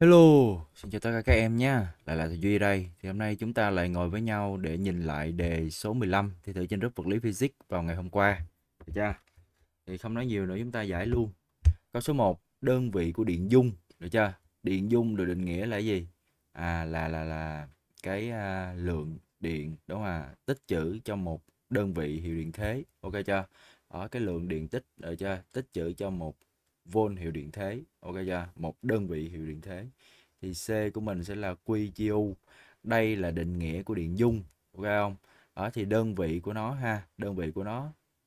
Hello, xin chào tất cả các em nha. Lại là Duy đây. Thì hôm nay chúng ta lại ngồi với nhau để nhìn lại đề số 15 thi thử trên lớp vật lý physics vào ngày hôm qua. Được chưa? Thì không nói nhiều nữa chúng ta giải luôn. Câu số 1, đơn vị của điện dung, được chưa? Điện dung được định nghĩa là gì? À là là là cái à, lượng điện đúng không à? Tích trữ cho một đơn vị hiệu điện thế. Ok chưa? Ở cái lượng điện tích được chưa? Tích trữ cho một vôn hiệu điện thế ok chưa một đơn vị hiệu điện thế thì C của mình sẽ là Q chia U đây là định nghĩa của điện dung ok không ở thì đơn vị của nó ha đơn vị của nó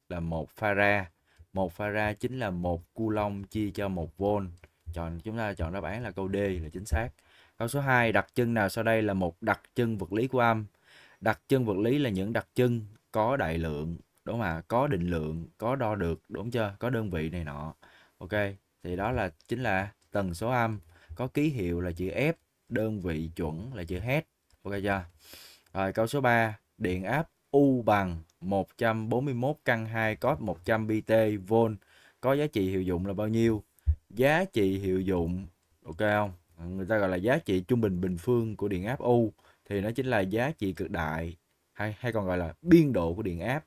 là một farad một farad chính là một coulomb chia cho một vôn chọn chúng ta chọn đáp án là câu D là chính xác câu số 2 đặc trưng nào sau đây là một đặc trưng vật lý của âm đặc trưng vật lý là những đặc trưng có đại lượng đúng không ạ có định lượng có đo được đúng chưa có đơn vị này nọ ok thì đó là chính là tần số âm có ký hiệu là chữ F, đơn vị chuẩn là chữ Hz. Ok chưa? Rồi câu số 3, điện áp U bằng 141 căn 2 cos 100 bt V có giá trị hiệu dụng là bao nhiêu? Giá trị hiệu dụng ok không? Người ta gọi là giá trị trung bình bình phương của điện áp U thì nó chính là giá trị cực đại hay hay còn gọi là biên độ của điện áp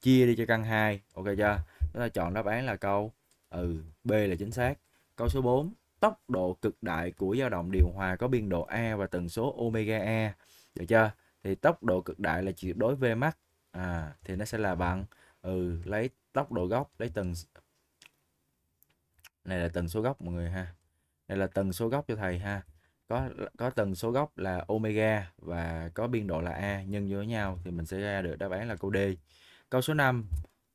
chia đi cho căn 2. Ok chưa? Chúng ta chọn đáp án là câu ừ B là chính xác. Câu số 4, tốc độ cực đại của dao động điều hòa có biên độ A và tần số omega A. Được chưa? Thì tốc độ cực đại là tuyệt đối vmax À, thì nó sẽ là bằng ừ lấy tốc độ góc lấy tần này là tần số góc mọi người ha đây là tần số góc cho thầy ha có có tần số góc là omega và có biên độ là a nhân với nhau thì mình sẽ ra được đáp án là câu D câu số 5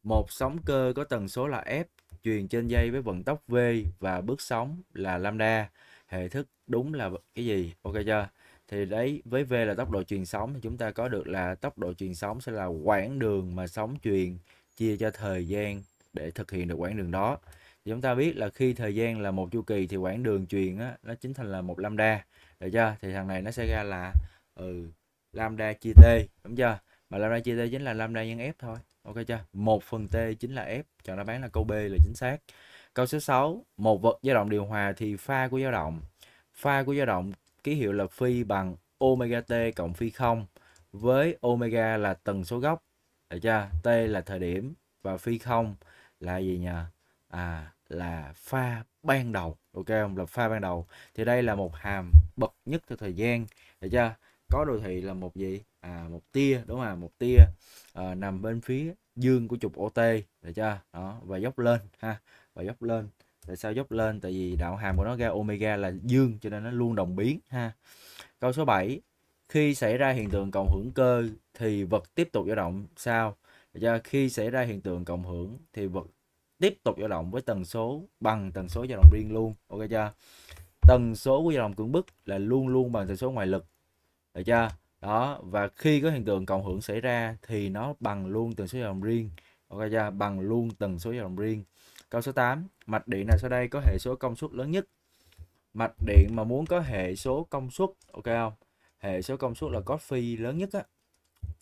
một sóng cơ có tần số là f truyền trên dây với vận tốc V và bước sóng là lambda hệ thức đúng là cái gì ok chưa thì đấy với V là tốc độ truyền sóng thì chúng ta có được là tốc độ truyền sóng sẽ là quãng đường mà sóng truyền chia cho thời gian để thực hiện được quãng đường đó thì chúng ta biết là khi thời gian là một chu kỳ thì quãng đường truyền á, nó chính thành là một lambda được chưa thì thằng này nó sẽ ra là ừ lambda chia t đúng chưa mà lambda chia t chính là lambda nhân f thôi ok chưa một phần t chính là f chọn đáp án là câu b là chính xác câu số 6 một vật dao động điều hòa thì pha của dao động pha của dao động ký hiệu là phi bằng omega t cộng phi không với omega là tần số góc được chưa t là thời điểm và phi không là gì nhỉ à là pha ban đầu ok không là pha ban đầu thì đây là một hàm bậc nhất theo thời gian được chưa có đồ thị là một gì à một tia đúng không một tia à, nằm bên phía dương của trục OT được chưa đó và dốc lên ha và dốc lên tại sao dốc lên tại vì đạo hàm của nó ra omega là dương cho nên nó luôn đồng biến ha câu số 7 khi xảy ra hiện tượng cộng hưởng cơ thì vật tiếp tục dao động sao do khi xảy ra hiện tượng cộng hưởng thì vật tiếp tục dao động với tần số bằng tần số dao động riêng luôn ok chưa tần số của dao động cưỡng bức là luôn luôn bằng tần số ngoại lực được chưa đó và khi có hiện tượng cộng hưởng xảy ra thì nó bằng luôn tần số dao động riêng ok chưa bằng luôn tần số dao động riêng câu số 8 mạch điện nào sau đây có hệ số công suất lớn nhất mạch điện mà muốn có hệ số công suất ok không hệ số công suất là cos phi lớn nhất á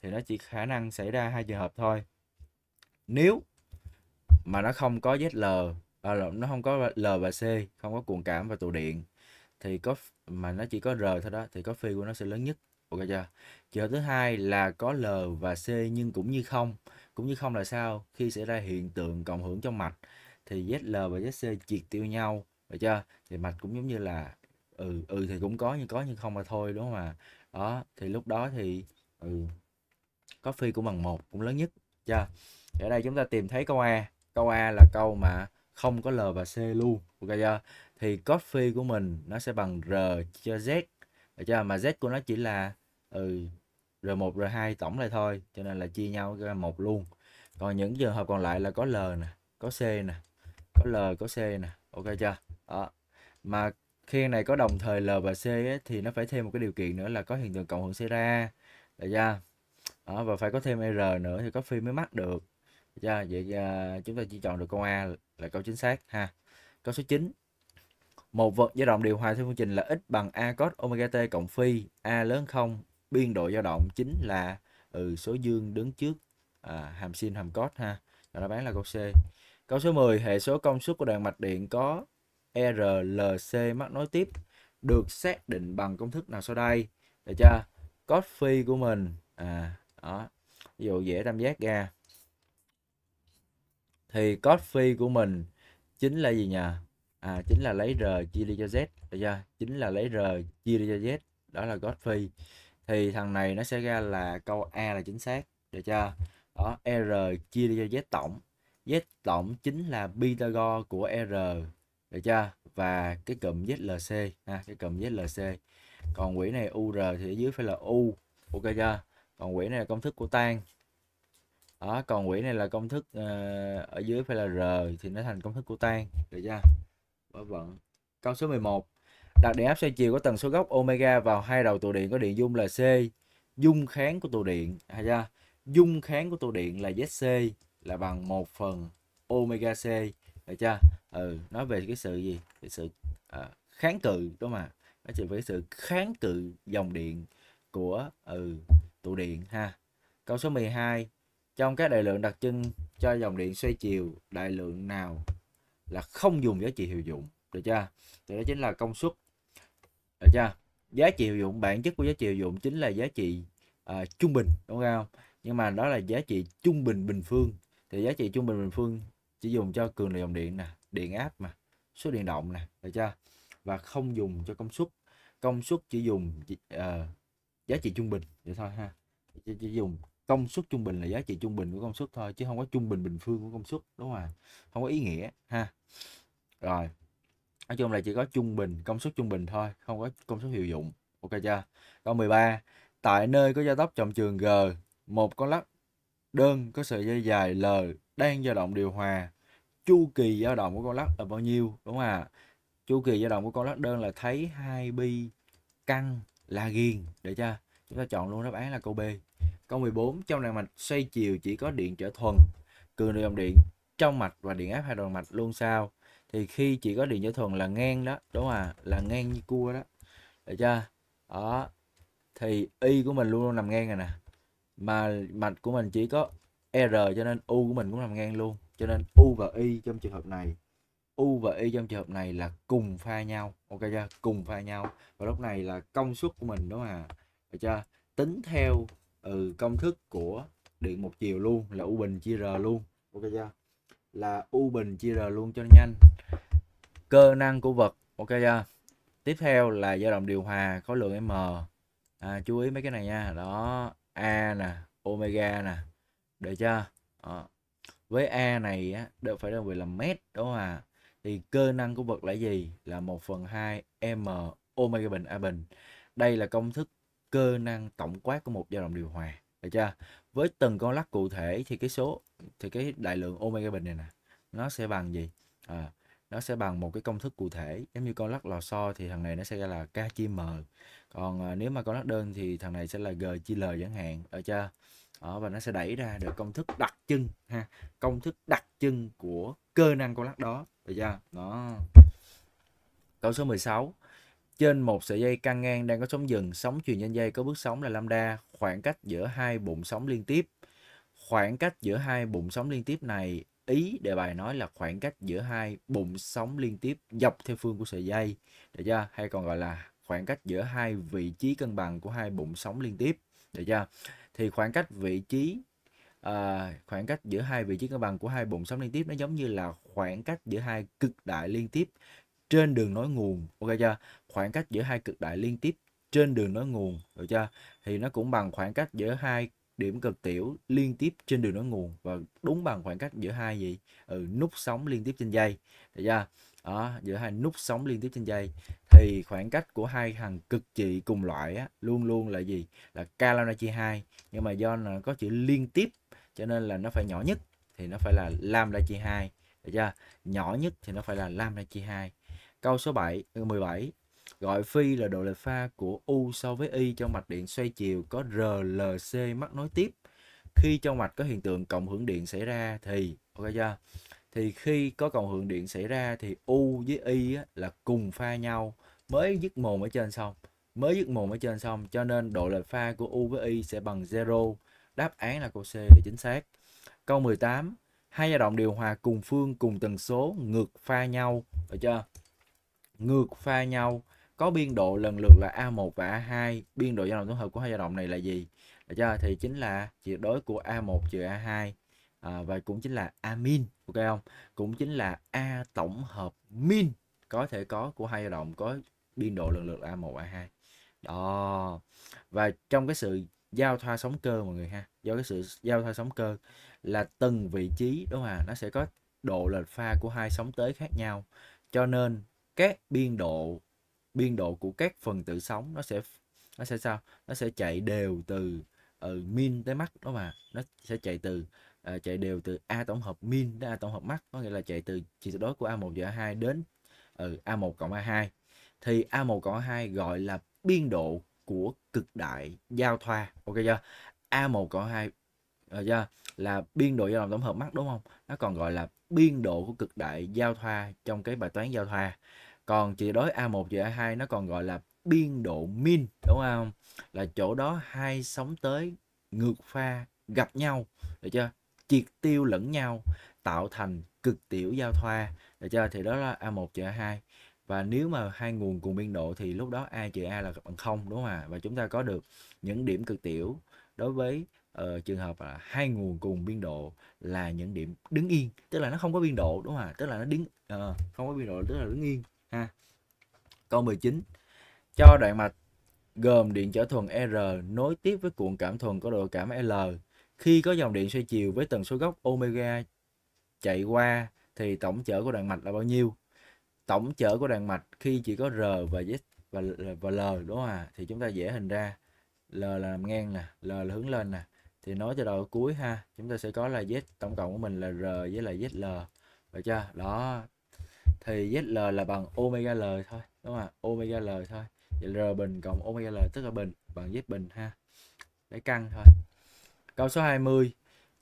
thì nó chỉ khả năng xảy ra hai trường hợp thôi nếu mà nó không có ZL à, nó không có L và C không có cuồng cảm và tụ điện thì có mà nó chỉ có R thôi đó thì có phi của nó sẽ lớn nhất ok chưa trường thứ hai là có l và c nhưng cũng như không cũng như không là sao khi xảy ra hiện tượng cộng hưởng trong mạch thì zl và zc triệt tiêu nhau được chưa thì mạch cũng giống như là ừ ừ thì cũng có nhưng có nhưng không mà thôi đúng không ạ à? đó thì lúc đó thì ừ có phi cũng bằng một cũng lớn nhất chưa ở đây chúng ta tìm thấy câu a câu a là câu mà không có l và c luôn ok chưa thì cos phi của mình nó sẽ bằng r cho z được chưa mà z của nó chỉ là ừ R1 R2 tổng lại thôi cho nên là chia nhau ra một luôn còn những trường hợp còn lại là có L nè có C nè có L có C nè ok chưa đó. mà khi này có đồng thời L và C ấy, thì nó phải thêm một cái điều kiện nữa là có hiện tượng cộng hưởng xảy ra được chưa đó, và phải có thêm e R nữa thì có phi mới mắc được được chưa vậy uh, chúng ta chỉ chọn được câu A là câu chính xác ha câu số 9 một vật dao động điều hòa theo phương trình là x bằng a cos omega t cộng phi a lớn 0 biên độ dao động chính là ừ, số dương đứng trước à, hàm sin hàm cos ha và đáp án là câu C câu số 10 hệ số công suất của đàn mạch điện có RLC mắc nối tiếp được xác định bằng công thức nào sau đây Để cho cos phi của mình à đó ví dụ dễ tam giác ra thì cos phi của mình chính là gì nhỉ à chính là lấy r chia đi cho z được chưa chính là lấy r chia đi cho z đó là cos phi thì thằng này nó sẽ ra là câu A là chính xác được chưa đó R chia cho Z tổng Z tổng chính là Pythagore của R được chưa và cái cụm ZLC ha cái cụm ZLC còn quỹ này UR thì ở dưới phải là U ok chưa còn quỹ này là công thức của tan đó còn quỹ này là công thức uh, ở dưới phải là R thì nó thành công thức của tan được chưa bởi vận câu số 11 đặt điện áp xoay chiều có tần số gốc omega vào hai đầu tụ điện có điện dung là C. Dung kháng của tụ điện, hay à, ra, dạ, dung kháng của tụ điện là ZC là bằng một phần omega C. Được chưa? Ừ, nói về cái sự gì? Cái sự à, kháng cự đúng không ạ Nói chuyện về sự kháng cự dòng điện của ừ, tụ điện ha. Câu số 12. Trong các đại lượng đặc trưng cho dòng điện xoay chiều, đại lượng nào là không dùng giá trị hiệu dụng? Được chưa? Thì đó chính là công suất được chưa giá trị dụng bản chất của giá trị dụng chính là giá trị uh, trung bình đúng không nhưng mà đó là giá trị trung bình bình phương thì giá trị trung bình bình phương chỉ dùng cho cường độ dòng điện nè điện áp mà số điện động nè được chưa và không dùng cho công suất công suất chỉ dùng uh, giá trị trung bình vậy thôi ha chỉ, chỉ dùng công suất trung bình là giá trị trung bình của công suất thôi chứ không có trung bình bình phương của công suất đúng không không có ý nghĩa ha rồi nói chung là chỉ có trung bình công suất trung bình thôi không có công suất hiệu dụng ok chưa câu 13 tại nơi có gia tốc trọng trường g một con lắc đơn có sợi dây dài l đang dao động điều hòa chu kỳ dao động của con lắc là bao nhiêu đúng không ạ chu kỳ dao động của con lắc đơn là thấy hai bi căng là ghiền để cho chúng ta chọn luôn đáp án là câu b câu 14 trong đàn mạch xoay chiều chỉ có điện trở thuần cường độ dòng điện trong mạch và điện áp hai đầu mạch luôn sao thì khi chỉ có điện trở thuần là ngang đó đúng không à là ngang như cua đó được chưa đó thì y của mình luôn luôn nằm ngang rồi nè mà mạch của mình chỉ có r cho nên u của mình cũng nằm ngang luôn cho nên u và y trong trường hợp này u và y trong trường hợp này là cùng pha nhau ok chưa cùng pha nhau và lúc này là công suất của mình đúng không à được chưa tính theo ừ, công thức của điện một chiều luôn là u bình chia r luôn ok chưa là u bình chia r luôn cho nhanh cơ năng của vật ok chưa tiếp theo là dao động điều hòa khối lượng m à, chú ý mấy cái này nha đó a nè omega nè được chưa à. với a này á đều phải đơn vị là mét đúng không à thì cơ năng của vật là gì là 1 phần 2 m omega bình a bình đây là công thức cơ năng tổng quát của một dao động điều hòa được chưa với từng con lắc cụ thể thì cái số thì cái đại lượng omega bình này nè nó sẽ bằng gì à, nó sẽ bằng một cái công thức cụ thể giống như con lắc lò xo thì thằng này nó sẽ là k chia m còn à, nếu mà con lắc đơn thì thằng này sẽ là g chia l chẳng hạn ở chưa đó, và nó sẽ đẩy ra được công thức đặc trưng ha công thức đặc trưng của cơ năng con lắc đó được chưa đó câu số 16 trên một sợi dây căng ngang đang có sóng dừng sóng truyền trên dây có bước sóng là lambda khoảng cách giữa hai bụng sóng liên tiếp khoảng cách giữa hai bụng sóng liên tiếp này ý đề bài nói là khoảng cách giữa hai bụng sóng liên tiếp dọc theo phương của sợi dây được chưa hay còn gọi là khoảng cách giữa hai vị trí cân bằng của hai bụng sóng liên tiếp được chưa thì khoảng cách vị trí à, khoảng cách giữa hai vị trí cân bằng của hai bụng sóng liên tiếp nó giống như là khoảng cách giữa hai cực đại liên tiếp trên đường nối nguồn ok chưa khoảng cách giữa hai cực đại liên tiếp trên đường nối nguồn được chưa thì nó cũng bằng khoảng cách giữa hai điểm cực tiểu liên tiếp trên đường nối nguồn và đúng bằng khoảng cách giữa hai gì ừ, nút sóng liên tiếp trên dây được chưa đó, giữa hai nút sóng liên tiếp trên dây thì khoảng cách của hai hàng cực trị cùng loại á, luôn luôn là gì là k lambda chia 2 nhưng mà do nó có chữ liên tiếp cho nên là nó phải nhỏ nhất thì nó phải là lambda chi 2 được chưa nhỏ nhất thì nó phải là lambda chi 2 câu số 7 17 ừ, Gọi phi là độ lệch pha của U so với Y cho mạch điện xoay chiều có RLC mắc nối tiếp. Khi trong mạch có hiện tượng cộng hưởng điện xảy ra thì ok chưa? Thì khi có cộng hưởng điện xảy ra thì U với Y là cùng pha nhau mới dứt mồm ở trên xong. Mới dứt mồm ở trên xong cho nên độ lệch pha của U với Y sẽ bằng 0. Đáp án là câu C là chính xác. Câu 18 hai dao động điều hòa cùng phương cùng tần số ngược pha nhau được chưa ngược pha nhau có biên độ lần lượt là A1 và A2 biên độ dao động tổng hợp của hai dao động này là gì được chưa thì chính là tuyệt đối của A1 trừ A2 à, và cũng chính là A min ok không cũng chính là A tổng hợp min có thể có của hai dao động có biên độ lần lượt là A1 A2 đó và trong cái sự giao thoa sóng cơ mọi người ha do cái sự giao thoa sóng cơ là từng vị trí đúng không à nó sẽ có độ lệch pha của hai sóng tới khác nhau cho nên các biên độ biên độ của các phần tử sóng nó sẽ nó sẽ sao nó sẽ chạy đều từ uh, min tới max đó mà nó sẽ chạy từ uh, chạy đều từ a tổng hợp min đến a tổng hợp max có nghĩa là chạy từ chỉ số đối của a1 và a2 đến ừ, uh, a1 cộng a2 thì a1 cộng a2 gọi là biên độ của cực đại giao thoa ok chưa a1 cộng 2 rồi ờ, chưa là biên độ giao động tổng hợp mắt đúng không nó còn gọi là biên độ của cực đại giao thoa trong cái bài toán giao thoa còn chỉ đối A1 và A2 nó còn gọi là biên độ min đúng không là chỗ đó hai sóng tới ngược pha gặp nhau được chưa triệt tiêu lẫn nhau tạo thành cực tiểu giao thoa được chưa thì đó là A1 và A2 và nếu mà hai nguồn cùng biên độ thì lúc đó A trừ A là bằng không đúng không ạ và chúng ta có được những điểm cực tiểu đối với uh, trường hợp là hai nguồn cùng biên độ là những điểm đứng yên tức là nó không có biên độ đúng không ạ tức là nó đứng uh, không có biên độ tức là đứng yên Câu 19. Cho đoạn mạch gồm điện trở thuần R nối tiếp với cuộn cảm thuần có độ cảm L. Khi có dòng điện xoay chiều với tần số góc omega chạy qua thì tổng trở của đoạn mạch là bao nhiêu? Tổng trở của đoạn mạch khi chỉ có R và Z và và L đúng không à? Thì chúng ta dễ hình ra L là nằm ngang nè, L là hướng lên nè. Thì nói cho đầu cuối ha, chúng ta sẽ có là Z tổng cộng của mình là R với là ZL. Được chưa? Đó. Thì ZL là bằng omega L thôi đúng không ạ omega l thôi vậy r bình cộng omega l tức là bình bằng z bình ha để căn thôi câu số 20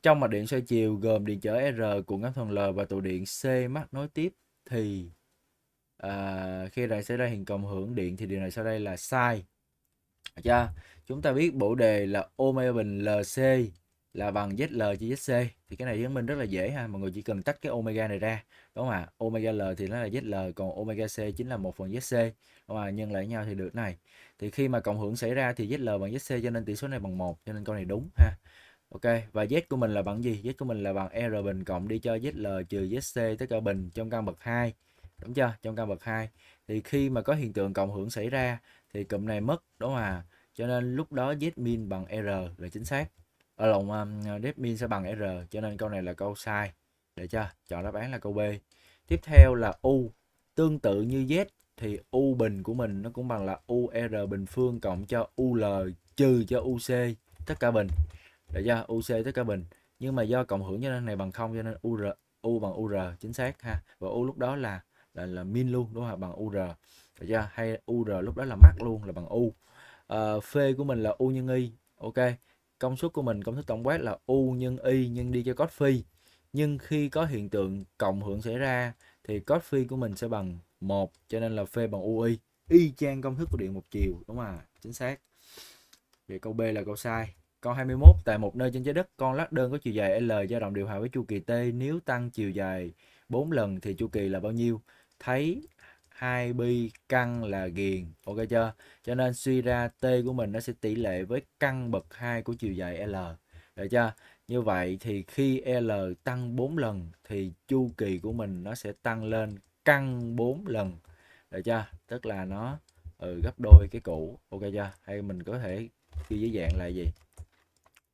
trong mặt điện xoay chiều gồm điện trở r cuộn gấp thuần l và tụ điện c mắc nối tiếp thì à, khi này xảy ra hiện cộng hưởng điện thì điều này sau đây là sai chưa chúng ta biết bộ đề là omega bình lc là bằng ZL chia ZC thì cái này chứng minh rất là dễ ha mọi người chỉ cần tách cái omega này ra đúng không ạ omega L thì nó là ZL còn omega C chính là một phần ZC đúng không nhân lại nhau thì được này thì khi mà cộng hưởng xảy ra thì ZL bằng ZC cho nên tỷ số này bằng một cho nên câu này đúng ha Ok và Z của mình là bằng gì Z của mình là bằng R bình cộng đi cho ZL trừ ZC tất cả bình trong căn bậc 2 đúng chưa trong căn bậc 2 thì khi mà có hiện tượng cộng hưởng xảy ra thì cụm này mất đúng không ạ cho nên lúc đó Z min bằng R là chính xác ở lòng um, à, min sẽ bằng R cho nên câu này là câu sai để cho chọn đáp án là câu B tiếp theo là U tương tự như Z thì U bình của mình nó cũng bằng là UR bình phương cộng cho UL trừ cho UC tất cả bình để cho UC tất cả bình nhưng mà do cộng hưởng cho nên này bằng không cho nên UR U bằng UR chính xác ha và U lúc đó là là, là min luôn đúng không bằng UR để cho hay UR lúc đó là mắc luôn là bằng U à, phê của mình là U nhân y ok công suất của mình công thức tổng quát là U nhân Y nhân đi cho cos phi. Nhưng khi có hiện tượng cộng hưởng xảy ra thì cos phi của mình sẽ bằng 1 cho nên là P bằng UI. Y chang công thức của điện một chiều đúng không à chính xác. Vậy câu B là câu sai. Câu 21 tại một nơi trên trái đất con lắc đơn có chiều dài L dao động điều hòa với chu kỳ T nếu tăng chiều dài 4 lần thì chu kỳ là bao nhiêu? Thấy 2 pi căn là ghiền ok chưa cho nên suy ra t của mình nó sẽ tỷ lệ với căn bậc 2 của chiều dài l được chưa như vậy thì khi l tăng 4 lần thì chu kỳ của mình nó sẽ tăng lên căn 4 lần được chưa tức là nó ừ, gấp đôi cái cũ ok chưa hay mình có thể ghi dưới dạng là gì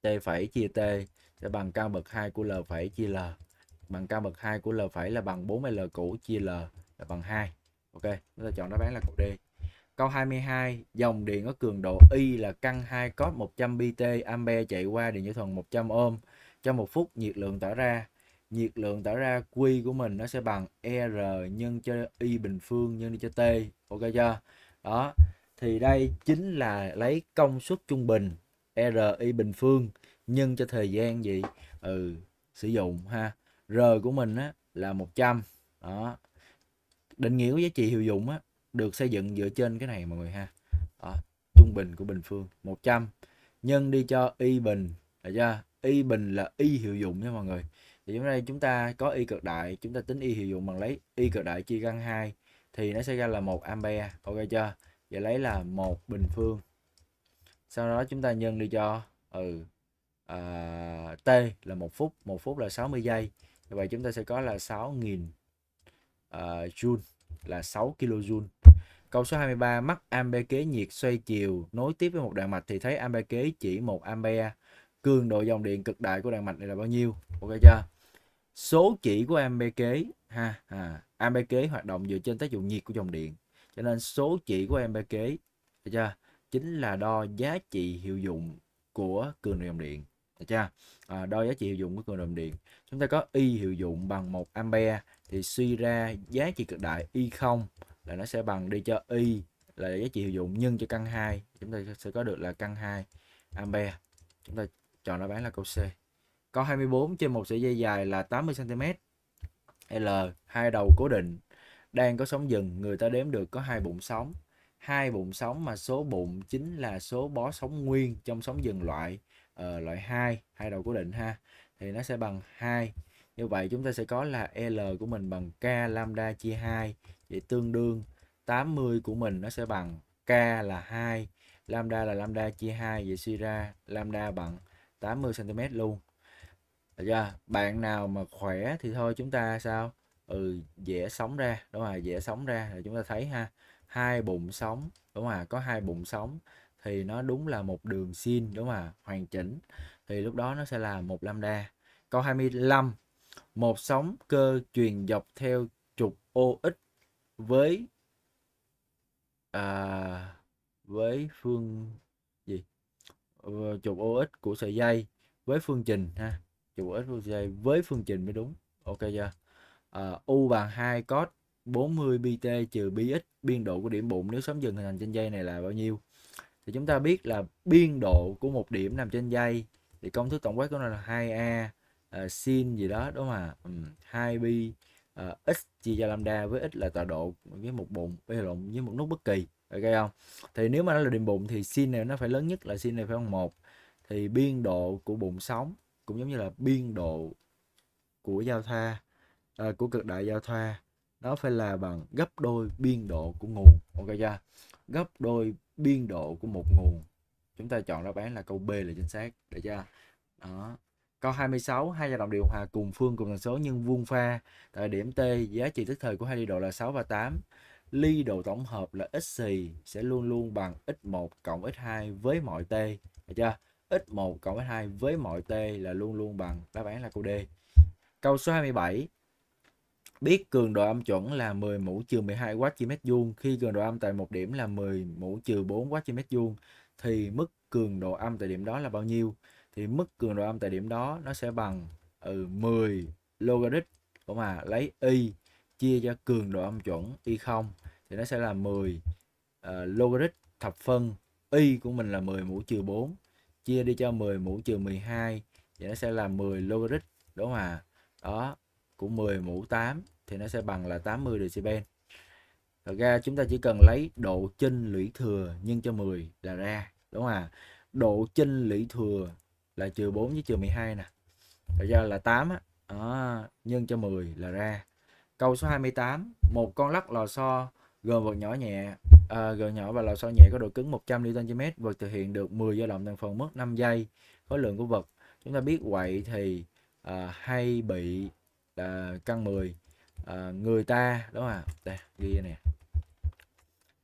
t phải chia t sẽ bằng căn bậc 2 của l phải chia l bằng căn bậc 2 của l phải là bằng 40 l cũ chia l là bằng 2 ok chúng ta chọn đáp án là câu D câu 22 dòng điện có cường độ Y là căn 2 cos 100 bt ampe chạy qua điện nhiệt thuần 100 ohm trong một phút nhiệt lượng tỏa ra nhiệt lượng tỏa ra Q của mình nó sẽ bằng R nhân cho Y bình phương nhân đi cho T ok chưa đó thì đây chính là lấy công suất trung bình r RI bình phương nhân cho thời gian gì ừ, sử dụng ha R của mình á, là 100 đó định nghĩa của giá trị hiệu dụng á, được xây dựng dựa trên cái này mọi người ha đó, trung bình của bình phương 100 nhân đi cho y bình là chưa y bình là y hiệu dụng nha mọi người thì chúng đây chúng ta có y cực đại chúng ta tính y hiệu dụng bằng lấy y cực đại chia căn 2 thì nó sẽ ra là một ampere ok chưa vậy lấy là một bình phương sau đó chúng ta nhân đi cho ừ à, t là một phút một phút là 60 giây vậy chúng ta sẽ có là 6.000 uh, ờ, joule là 6 kilojoule. Câu số 23 mắc ampe kế nhiệt xoay chiều nối tiếp với một đoạn mạch thì thấy ampe kế chỉ 1 ampe. Cường độ dòng điện cực đại của đoạn mạch này là bao nhiêu? Ok chưa? Số chỉ của ampe kế ha à, ampe kế hoạt động dựa trên tác dụng nhiệt của dòng điện. Cho nên số chỉ của ampe kế được chưa? chính là đo giá trị hiệu dụng của cường độ dòng điện. Được chưa? À, đo giá trị hiệu dụng của cường độ dòng điện. Chúng ta có y hiệu dụng bằng 1 ampe thì suy ra giá trị cực đại y0 là nó sẽ bằng đi cho y là giá trị hiệu dụng nhân cho căn 2 chúng ta sẽ có được là căn 2 ampere chúng ta chọn đáp án là câu C câu 24 trên một sợi dây dài là 80 cm L hai đầu cố định đang có sóng dừng người ta đếm được có hai bụng sóng hai bụng sóng mà số bụng chính là số bó sóng nguyên trong sóng dừng loại uh, loại 2 hai đầu cố định ha thì nó sẽ bằng 2 như vậy chúng ta sẽ có là L của mình bằng K lambda chia 2. Vậy tương đương 80 của mình nó sẽ bằng K là 2. Lambda là lambda chia 2. Vậy suy ra lambda bằng 80cm luôn. Được chưa? Bạn nào mà khỏe thì thôi chúng ta sao? Ừ, dễ sống ra. Đúng rồi, dễ sống ra. Rồi chúng ta thấy ha. hai bụng sống. Đúng rồi, có hai bụng sống thì nó đúng là một đường sin đúng không ạ hoàn chỉnh thì lúc đó nó sẽ là một lambda câu 25 một sóng cơ truyền dọc theo trục OX với à, với phương gì ờ, trục OX của sợi dây với phương trình ha trục OX của sợi dây với phương trình mới đúng ok chưa à, U bằng 2 cos 40 pt trừ bx biên độ của điểm bụng nếu sóng dừng hình thành trên dây này là bao nhiêu thì chúng ta biết là biên độ của một điểm nằm trên dây thì công thức tổng quát của nó là 2a uh, ờ, sin gì đó đúng không ạ 2 pi x chia cho lambda với x là tọa độ với một bụng với lộn với một nút bất kỳ ok không thì nếu mà nó là điểm bụng thì sin này nó phải lớn nhất là sin này phải bằng một thì biên độ của bụng sóng cũng giống như là biên độ của giao thoa uh, của cực đại giao thoa nó phải là bằng gấp đôi biên độ của nguồn ok chưa gấp đôi biên độ của một nguồn chúng ta chọn đáp án là câu B là chính xác được chưa đó Câu 26, hai dao động điều hòa cùng phương cùng tần số nhưng vuông pha. Tại điểm T, giá trị tức thời của hai ly độ là 6 và 8. Ly độ tổng hợp là x xì sẽ luôn luôn bằng x1 cộng x2 với mọi t. Được chưa? x1 cộng x2 với mọi t là luôn luôn bằng đáp án là câu D. Câu số 27. Biết cường độ âm chuẩn là 10 mũ trừ 12 W trên mét vuông khi cường độ âm tại một điểm là 10 mũ trừ 4 W trên mét vuông thì mức cường độ âm tại điểm đó là bao nhiêu? thì mức cường độ âm tại điểm đó nó sẽ bằng ừ, 10 logarit của mà lấy y chia cho cường độ âm chuẩn y0 thì nó sẽ là 10 uh, ờ, logarit thập phân y của mình là 10 mũ trừ 4 chia đi cho 10 mũ trừ 12 thì nó sẽ là 10 logarit đúng không ạ? Đó, của 10 mũ 8 thì nó sẽ bằng là 80 decibel. Thật ra chúng ta chỉ cần lấy độ chinh lũy thừa nhân cho 10 là ra, đúng không ạ? Độ chinh lũy thừa là trừ 4 với trừ 12 nè thật ra là 8 á à, nhân cho 10 là ra câu số 28 một con lắc lò xo gồm vật nhỏ nhẹ à, g nhỏ và lò xo nhẹ có độ cứng 100 Nm vật thực hiện được 10 dao động thành phần mất 5 giây khối lượng của vật chúng ta biết quậy thì à, hay bị à, căn 10 à, người ta đúng không ạ đây ghi nè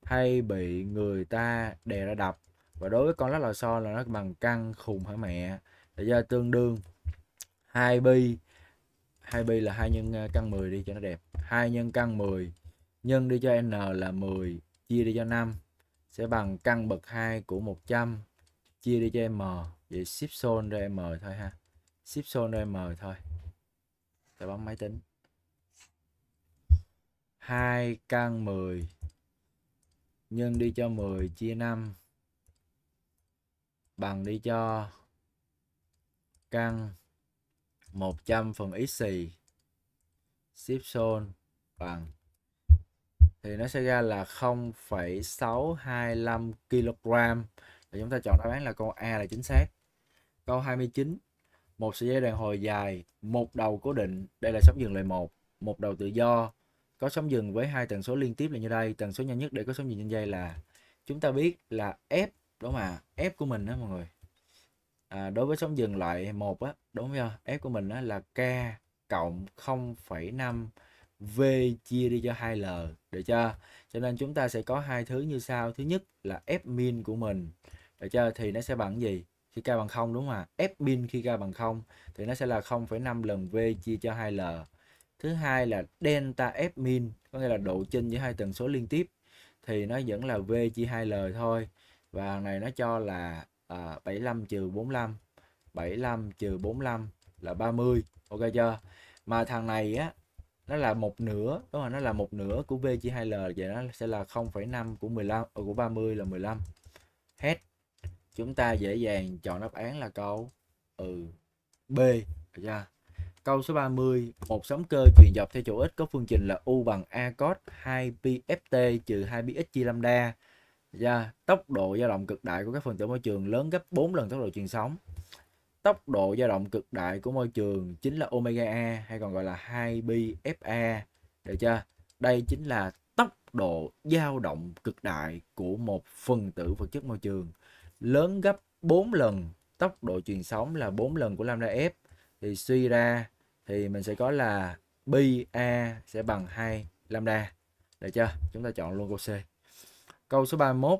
hay bị người ta đè ra đập và đối với con lắc lò xo là nó bằng căn khùng hả mẹ để do tương đương 2 pi 2 pi là 2 nhân ờ, căn 10 đi cho nó đẹp 2 nhân căn 10 nhân đi cho n là 10 chia đi cho 5 sẽ bằng căn bậc 2 của 100 chia đi cho m vậy ship sol ra m thôi ha ship sol ra m thôi ta bấm máy tính 2 căn 10 nhân đi cho 10 chia 5 bằng đi cho căn 100 phần x xì ship sol bằng thì nó sẽ ra là 0,625 kg thì chúng ta chọn đáp án là câu A là chính xác câu 29 một sợi dây đàn hồi dài một đầu cố định đây là sóng dừng loại 1 một đầu tự do có sóng dừng với hai tần số liên tiếp là như đây tần số nhanh nhất để có sóng dừng trên dây là chúng ta biết là f đó mà F của mình đó mọi người à, đối với sóng dừng lại một á đúng không F của mình đó là K cộng 0,5 V chia đi cho 2L được chưa cho nên chúng ta sẽ có hai thứ như sau thứ nhất là F min của mình được chưa thì nó sẽ bằng gì khi k bằng 0 đúng không ạ F min khi k bằng 0 thì nó sẽ là 0,5 lần V chia cho 2L thứ hai là delta F min có nghĩa là độ chênh giữa hai tần số liên tiếp thì nó vẫn là V chia 2L thôi và hàng này nó cho là à, 75 trừ 45 75 trừ 45 là 30 ok chưa mà thằng này á nó là một nửa đúng không nó là một nửa của V chia 2L vậy nó sẽ là 0,5 của 15 ờ, của 30 là 15 hết chúng ta dễ dàng chọn đáp án là câu ừ B được Câu số 30, một sóng cơ truyền dọc theo chỗ x có phương trình là u bằng a cos 2πft trừ 2πx chia lambda yeah, dạ, tốc độ dao động cực đại của các phần tử môi trường lớn gấp 4 lần tốc độ truyền sóng. Tốc độ dao động cực đại của môi trường chính là omega A hay còn gọi là 2BFA. Được chưa? Đây chính là tốc độ dao động cực đại của một phần tử vật chất môi trường lớn gấp 4 lần tốc độ truyền sóng là 4 lần của lambda F thì suy ra thì mình sẽ có là BA sẽ bằng 2 lambda. Được chưa? Chúng ta chọn luôn câu C. Câu số 31.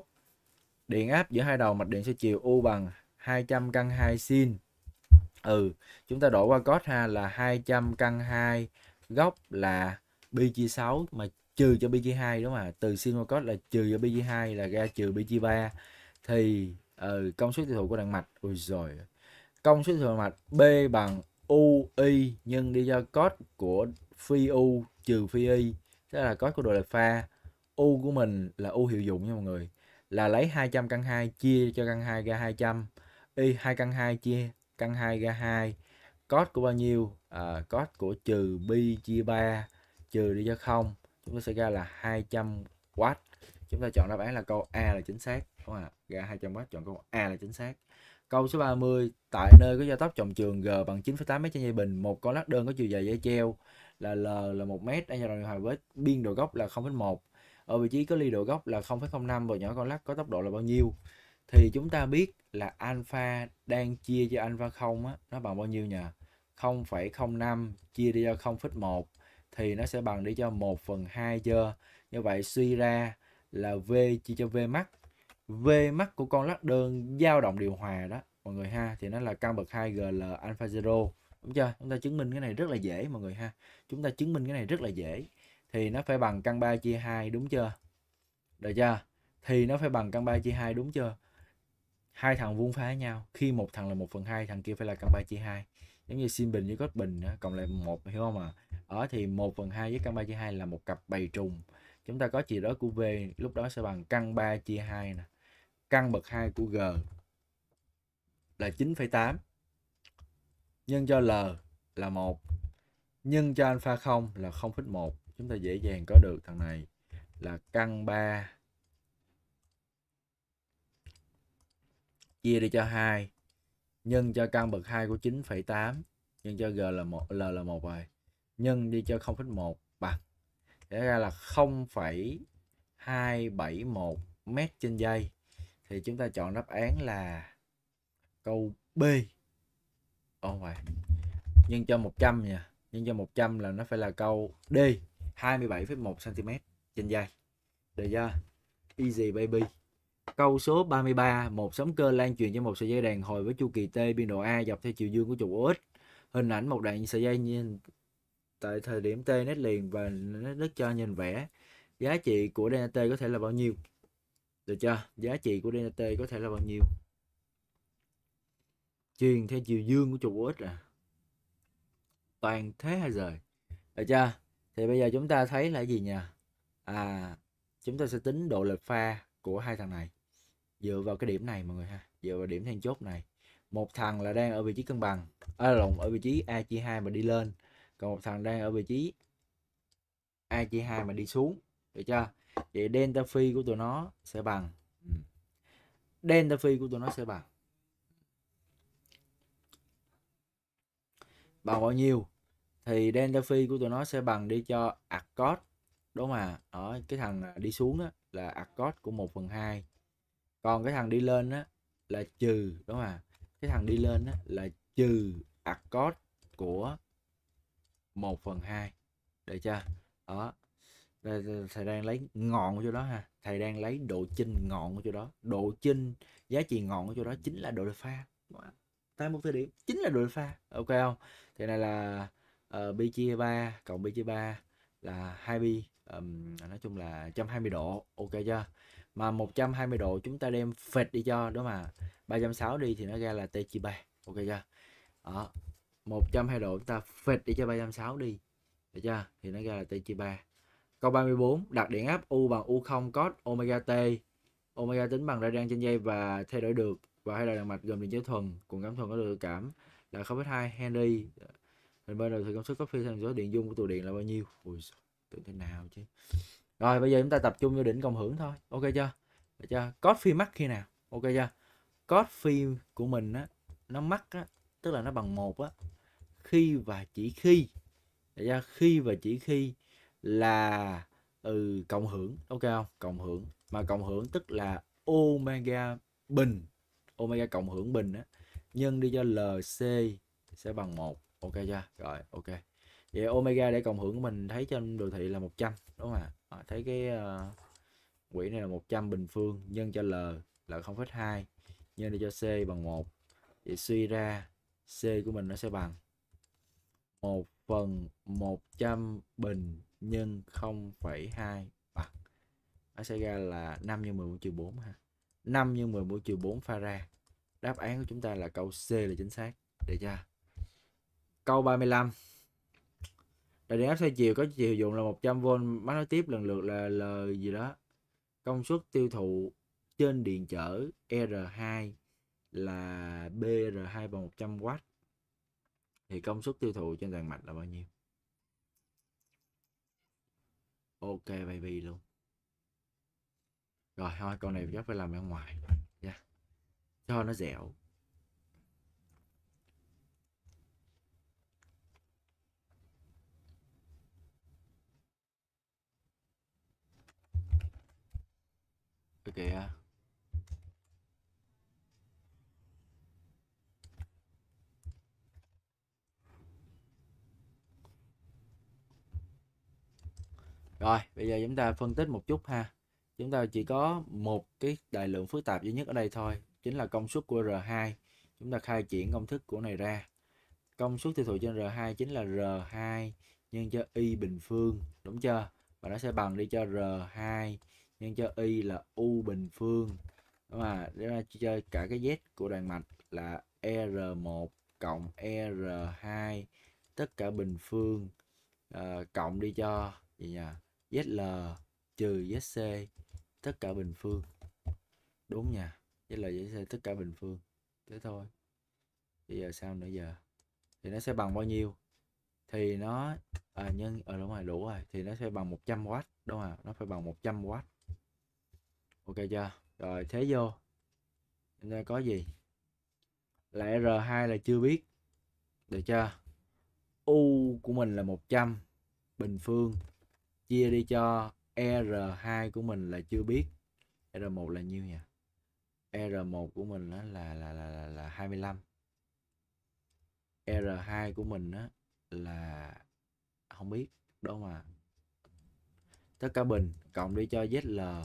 Điện áp giữa hai đầu mạch điện xoay chiều U bằng 200 căn 2 sin. Ừ, chúng ta đổi qua cos ha là 200 căn 2 góc là pi chia 6 mà trừ cho pi chia 2 đúng không ạ? Từ sin qua cos là trừ cho pi chia 2 là ra trừ pi chia 3 thì ừ, công suất tiêu thụ của đoạn mạch ui rồi công suất tiêu thụ mạch B bằng UI nhân đi cho cos của phi U trừ phi Y tức là cos của độ lệch pha U của mình là U hiệu dụng nha mọi người là lấy 200 căn 2 chia cho căn 2 ra 200 y 2 căn 2 chia căn 2 ra 2 cos của bao nhiêu à, cos của trừ pi chia 3 trừ đi cho 0 chúng ta sẽ ra là 200 W chúng ta chọn đáp án là câu A là chính xác đúng không ạ ra 200 W chọn câu A là chính xác Câu số 30, tại nơi có gia tốc trọng trường G bằng 9,8 m trên dây bình, một con lắc đơn có chiều dài dây treo là L là 1 m đang dao động điều hòa với biên độ góc là 0,1 ở vị trí có ly độ gốc là 0,05 và nhỏ con lắc có tốc độ là bao nhiêu thì chúng ta biết là alpha đang chia cho alpha 0 á, nó bằng bao nhiêu nhỉ 0,05 chia đi cho 0,1 thì nó sẽ bằng đi cho 1 phần 2 chưa như vậy suy ra là V chia cho V max V max của con lắc đơn dao động điều hòa đó mọi người ha thì nó là căn bậc 2 GL alpha 0 đúng chưa chúng ta chứng minh cái này rất là dễ mọi người ha chúng ta chứng minh cái này rất là dễ thì nó phải bằng căn 3 chia 2 đúng chưa? Được chưa? Thì nó phải bằng căn 3 chia 2 đúng chưa? Hai thằng vuông phá nhau, khi một thằng là 1 phần 2, thằng kia phải là căn 3 chia 2. Giống như sin bình với cos bình đó, cộng lại một hiểu không ạ? À? Ở thì 1 phần 2 với căn 3 chia 2 là một cặp bầy trùng. Chúng ta có chỉ đó của V lúc đó sẽ bằng căn 3 chia 2 nè. Căn bậc 2 của G là 9,8 nhân cho L là 1 nhân cho alpha 0 là 0,1 chúng ta dễ dàng có được thằng này là căn 3 chia đi cho 2 nhân cho căn bậc 2 của 9,8 nhân cho g là 1 l là 1 rồi nhân đi cho 0,1 bằng để ra là 0,271 mét trên giây thì chúng ta chọn đáp án là câu B Ồ oh, phải nhân cho 100 nha nhân cho 100 là nó phải là câu D 27,1 cm trên dây. Được chưa? Easy baby. Câu số 33, một sóng cơ lan truyền trên một sợi dây đàn hồi với chu kỳ T biên độ A dọc theo chiều dương của trục OX. Hình ảnh một đoạn sợi dây nhìn tại thời điểm T nét liền và nét đất cho nhìn vẽ. Giá trị của delta T có thể là bao nhiêu? Được chưa? Giá trị của delta T có thể là bao nhiêu? Truyền theo chiều dương của trục OX à. Toàn thế hay rồi? Được chưa? thì bây giờ chúng ta thấy là gì nhỉ à chúng ta sẽ tính độ lệch pha của hai thằng này dựa vào cái điểm này mọi người ha dựa vào điểm then chốt này một thằng là đang ở vị trí cân bằng à, lộn ở vị trí a chia hai mà đi lên còn một thằng đang ở vị trí a chia hai mà đi xuống được chưa vậy delta phi của tụi nó sẽ bằng ừ. delta phi của tụi nó sẽ bằng bằng bao nhiêu thì delta phi của tụi nó sẽ bằng đi cho arcot đúng không à ở cái thằng đi xuống á là arcot của 1 phần 2 còn cái thằng đi lên á là trừ đúng không à cái thằng đi lên á là trừ arcot của 1 phần 2 được chưa đó thầy đang lấy ngọn của chỗ đó ha thầy đang lấy độ chinh ngọn của chỗ đó độ chinh giá trị ngọn của chỗ đó chính là độ pha, tại một thời điểm chính là độ pha, ok không thì này là uh, pi chia 3 cộng bi chia 3 là 2 bi um, nói chung là 120 độ ok chưa mà 120 độ chúng ta đem phệt đi cho đó mà 360 đi thì nó ra là t chia 3 ok chưa đó 120 độ chúng ta phệt đi cho 360 đi được chưa thì nó ra là t chia 3 câu 34 đặt điện áp u bằng u 0 cos omega t omega tính bằng radian trên dây và thay đổi được và hay là đàn mạch gồm điện trở thuần cùng cảm thuần có độ cảm là 0,2 Henry rồi bây giờ thì công suất coffee theo số điện dung của tụ điện là bao nhiêu ui tưởng thế nào chứ rồi bây giờ chúng ta tập trung vô đỉnh cộng hưởng thôi ok chưa được chưa coffee mắc khi nào ok chưa coffee của mình á nó mắc á tức là nó bằng một á khi và chỉ khi được chưa khi và chỉ khi là ừ cộng hưởng ok không cộng hưởng mà cộng hưởng tức là omega bình omega cộng hưởng bình á nhân đi cho lc sẽ bằng một ok chưa rồi ok vậy omega để cộng hưởng của mình thấy trên đồ thị là 100 đúng không ạ à? thấy cái uh, quỹ này là 100 bình phương nhân cho l là 0,2 nhân đi cho c bằng 1 vậy suy ra c của mình nó sẽ bằng 1 phần 100 bình nhân 0,2 bằng nó sẽ ra là 5 nhân 10 mũ trừ 4 ha 5 nhân 10 mũ trừ 4 ra đáp án của chúng ta là câu C là chính xác để chưa Câu 35 Thời điện áp xoay chiều có chiều dụng là 100V Máy nối tiếp lần lượt là L gì đó Công suất tiêu thụ trên điện trở R2 là BR2 bằng 100W Thì công suất tiêu thụ trên dàn mạch là bao nhiêu? Ok baby luôn Rồi thôi con này chắc phải làm ở ngoài yeah. Cho nó dẻo rồi kìa Rồi, bây giờ chúng ta phân tích một chút ha. Chúng ta chỉ có một cái đại lượng phức tạp duy nhất ở đây thôi, chính là công suất của R2. Chúng ta khai triển công thức của này ra. Công suất tiêu thụ trên R2 chính là R2 nhân cho y bình phương, đúng chưa? Và nó sẽ bằng đi cho R2 nhân cho y là u bình phương mà để chơi cả cái z của đoàn mạch là r1 cộng r2 tất cả bình phương uh, cộng đi cho gì nhỉ zl trừ zc tất cả bình phương đúng nha zl zc tất cả bình phương thế thôi bây giờ sao nữa giờ thì nó sẽ bằng bao nhiêu thì nó à, nhân ở ờ, à, đúng rồi đủ rồi thì nó sẽ bằng 100 w đúng không ạ nó phải bằng 100 w ok chưa rồi thế vô chúng ta có gì là R2 là chưa biết được chưa U của mình là 100 bình phương chia đi cho R2 của mình là chưa biết R1 là nhiêu nhỉ R1 của mình là là là là, là 25 R2 của mình á là không biết đâu mà tất cả bình cộng đi cho ZL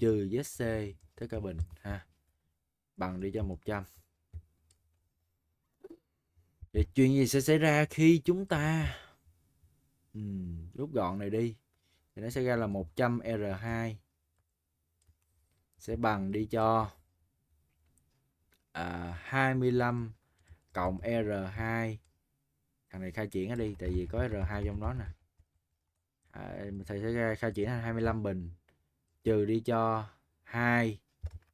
trừ ZC tới cả bình ha bằng đi cho 100 Vậy chuyện gì sẽ xảy ra khi chúng ta ừ, rút gọn này đi thì nó sẽ ra là 100 R2 sẽ bằng đi cho à, 25 cộng R2 thằng này khai triển nó đi tại vì có R2 trong đó nè à, thầy sẽ ra khai triển thành 25 bình trừ đi cho 2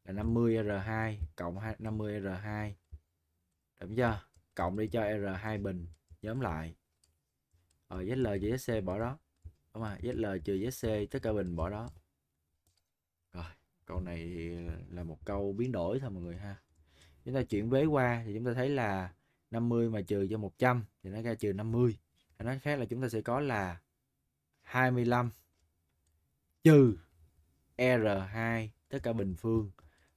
là 50 R2 cộng 50 R2 đúng chưa cộng đi cho R2 bình nhóm lại rồi ZL trừ ZC bỏ đó đúng không ZL trừ ZC tất cả bình bỏ đó rồi câu này là một câu biến đổi thôi mọi người ha chúng ta chuyển vế qua thì chúng ta thấy là 50 mà trừ cho 100 thì nó ra trừ 50 nói khác là chúng ta sẽ có là 25 trừ R2 tất cả bình phương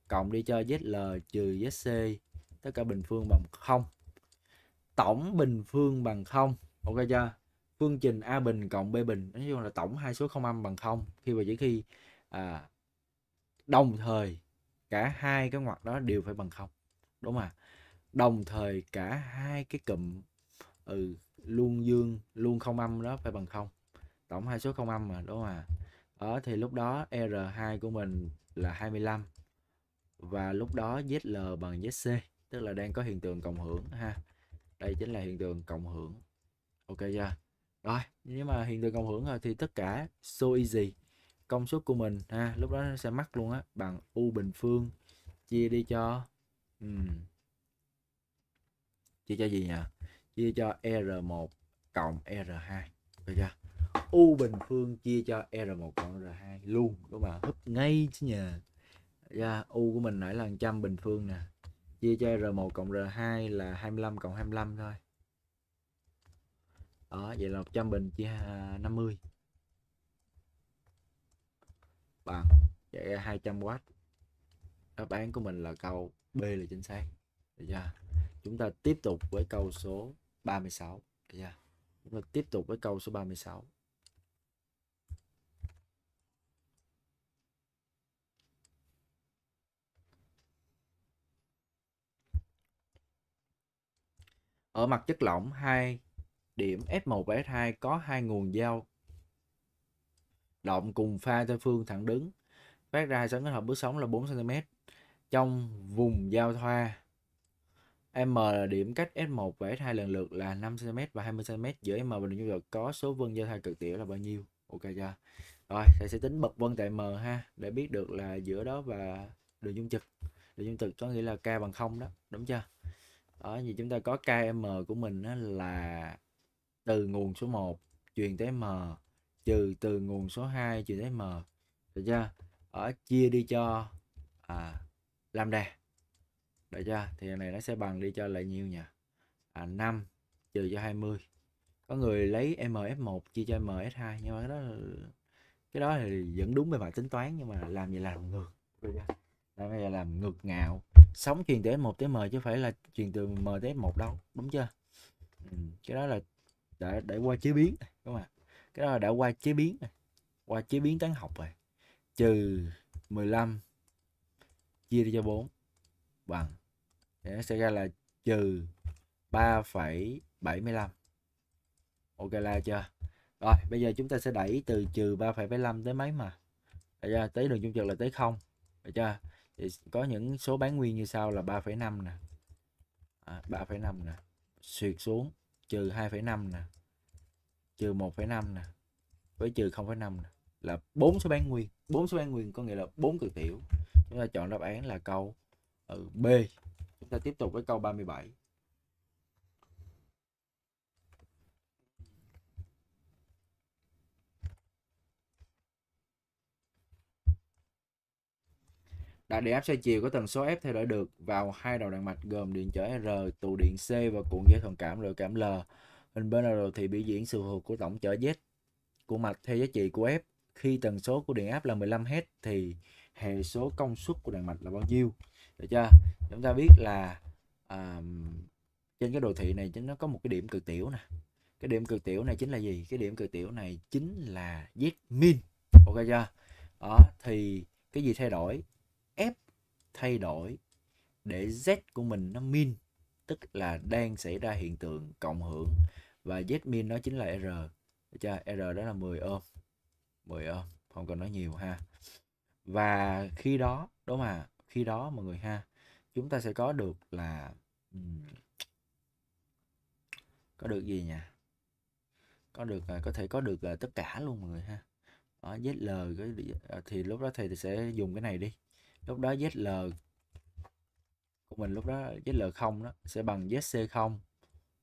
cộng đi cho ZL trừ ZC tất cả bình phương bằng 0. Tổng bình phương bằng 0. Ok chưa? Phương trình A bình cộng B bình nói chung là tổng hai số không âm bằng 0 khi và chỉ khi à, đồng thời cả hai cái ngoặc đó đều phải bằng 0. Đúng không ạ? Đồng thời cả hai cái cụm ừ luôn dương luôn không âm đó phải bằng 0. Tổng hai số không âm mà đúng không ạ? đó ờ, thì lúc đó R2 của mình là 25 và lúc đó ZL bằng ZC tức là đang có hiện tượng cộng hưởng ha đây chính là hiện tượng cộng hưởng ok chưa rồi nếu mà hiện tượng cộng hưởng rồi thì tất cả so easy công suất của mình ha lúc đó nó sẽ mắc luôn á bằng u bình phương chia đi cho um, chia cho gì nhỉ chia cho r1 cộng r2 được chưa u bình phương chia cho r1 cộng r2 luôn các bạn húp ngay chứ nhờ ra u của mình nãy là 100 bình phương nè chia cho r1 cộng r2 là 25 cộng 25 thôi đó vậy là 100 bình chia 50 à, bằng vậy 200 w đáp án của mình là câu B là chính xác được chưa chúng ta tiếp tục với câu số 36 được chưa chúng ta tiếp tục với câu số 36 Ở mặt chất lỏng hai điểm F1 và s 2 có hai nguồn giao động cùng pha theo phương thẳng đứng phát ra sóng kết hợp bước sóng là 4 cm trong vùng giao thoa M là điểm cách S1 và S2 lần lượt là 5 cm và 20 cm giữa M và đường trung cực có số vân giao thoa cực tiểu là bao nhiêu ok chưa rồi thầy sẽ tính bậc vân tại M ha để biết được là giữa đó và đường dung trực đường dung trực có nghĩa là k bằng không đó đúng chưa đó thì chúng ta có KM của mình đó là từ nguồn số 1 truyền tới M trừ từ nguồn số 2 truyền tới M được chưa ở chia đi cho à, lambda được chưa thì này nó sẽ bằng đi cho lại nhiêu nhỉ à, 5 trừ cho 20 có người lấy mf 1 chia cho MS2 nhưng mà cái đó cái đó thì vẫn đúng về mặt tính toán nhưng mà làm gì làm ngược được chưa Đấy, bây giờ làm ngược ngạo sóng truyền từ F1 tới M chứ phải là truyền từ M tới F1 đâu đúng chưa ừ, cái đó là đã đã qua chế biến đúng không ạ cái đó là đã qua chế biến qua chế biến toán học rồi trừ 15 chia cho 4 bằng thì nó sẽ ra là trừ 3,75 ok là chưa rồi bây giờ chúng ta sẽ đẩy từ trừ 3,75 tới mấy mà Đấy, tới đường trung trực là tới không được chưa thì có những số bán nguyên như sau là 3,5 nè à, 3,5 nè xuyệt xuống trừ 2,5 nè trừ 1,5 nè với trừ 0,5 nè là bốn số bán nguyên bốn số bán nguyên có nghĩa là bốn cực tiểu chúng ta chọn đáp án là câu ừ, B chúng ta tiếp tục với câu 37 đã điện áp xoay chiều có tần số F thay đổi được vào hai đầu đạn mạch gồm điện trở R, tụ điện C và cuộn dây thuần cảm R cảm L. Hình bên R thì biểu diễn sự hụt của tổng trở Z của mạch theo giá trị của F. Khi tần số của điện áp là 15 Hz thì hệ số công suất của đạn mạch là bao nhiêu? Được chưa? Chúng ta biết là um, trên cái đồ thị này nó có một cái điểm cực tiểu nè. Cái điểm cực tiểu này chính là gì? Cái điểm cực tiểu này chính là Z min. Ok chưa? Đó thì cái gì thay đổi thay đổi để Z của mình nó min tức là đang xảy ra hiện tượng cộng hưởng và Z min nó chính là R được chưa? R đó là 10 ohm 10 ohm không cần nói nhiều ha và khi đó đúng mà khi đó mọi người ha chúng ta sẽ có được là có được gì nhỉ có được à, có thể có được à, tất cả luôn mọi người ha đó, ZL à, thì lúc đó thầy sẽ dùng cái này đi lúc đó ZL của mình lúc đó ZL0 đó sẽ bằng ZC0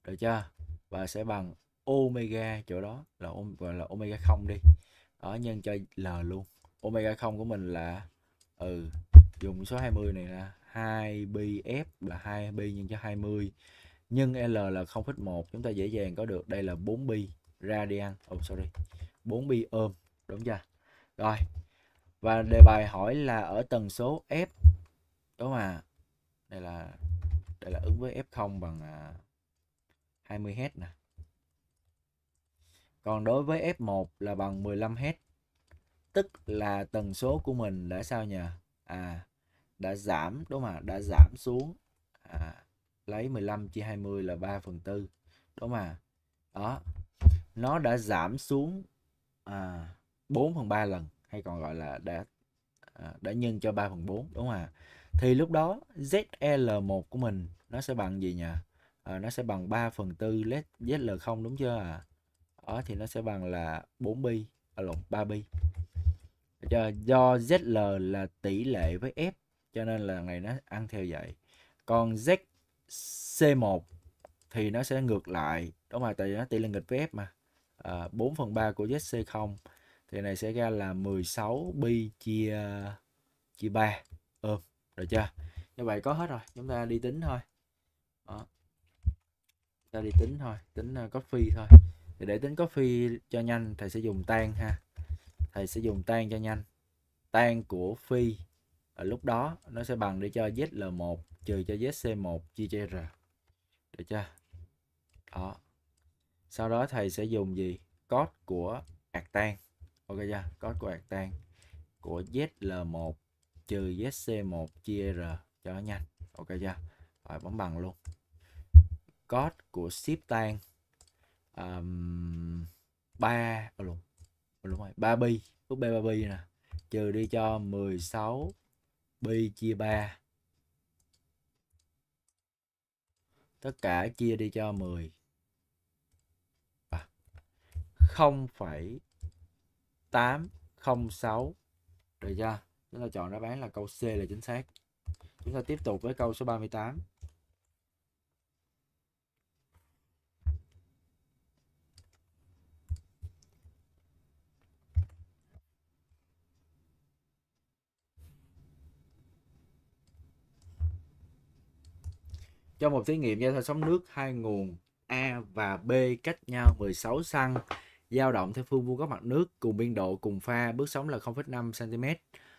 được chưa và sẽ bằng omega chỗ đó là gọi là omega 0 đi đó nhân cho L luôn omega 0 của mình là ừ dùng số 20 này là 2BF là 2B nhân cho 20 nhân L là 0,1 chúng ta dễ dàng có được đây là 4 bi radian oh sorry 4 b ôm đúng chưa rồi và đề bài hỏi là ở tần số f đúng không à đây là đây là ứng với f0 bằng 20 à, Hz nè còn đối với f1 là bằng 15 Hz tức là tần số của mình đã sao nhỉ à đã giảm đúng không ạ đã giảm xuống à, lấy 15 chia 20 là 3 phần 4 đúng không ạ đó nó đã giảm xuống à, 4 phần 3 lần hay còn gọi là đã à, đã nhân cho 3 phần 4 đúng không ạ? Thì lúc đó ZL1 của mình nó sẽ bằng gì nhỉ? À, nó sẽ bằng 3 phần 4 ZL0 đúng chưa ạ? À? thì nó sẽ bằng là 4 pi, à lộn 3 pi. Do, do ZL là tỷ lệ với F cho nên là này nó ăn theo vậy. Còn ZC1 thì nó sẽ ngược lại, đúng không ạ? Tại vì nó tỷ lệ nghịch với F mà. À, 4 phần 3 của ZC0 thì này sẽ ra là 16 pi chia chia 3 ôm ừ, được chưa như vậy có hết rồi chúng ta đi tính thôi đó. Chúng ta đi tính thôi tính à, copy thôi thì để tính copy cho nhanh thầy sẽ dùng tan ha thầy sẽ dùng tan cho nhanh tan của phi ở lúc đó nó sẽ bằng để cho ZL1 trừ cho ZC1 chia cho R được chưa đó sau đó thầy sẽ dùng gì code của ạc tan ok chưa có của tan của ZL1 trừ ZC1 chia R cho nhanh ok chưa rồi bấm bằng luôn code của ship tan um, 3 luôn đúng rồi 3 bi B 3 bi nè trừ đi cho 16 bi chia 3 tất cả chia đi cho 10 à, 0, 806 được chưa chúng ta chọn đáp án là câu C là chính xác chúng ta tiếp tục với câu số 38 cho một thí nghiệm giao thoa sóng nước hai nguồn A và B cách nhau 16 xăng dao động theo phương vuông góc mặt nước cùng biên độ cùng pha bước sóng là 0,5 cm.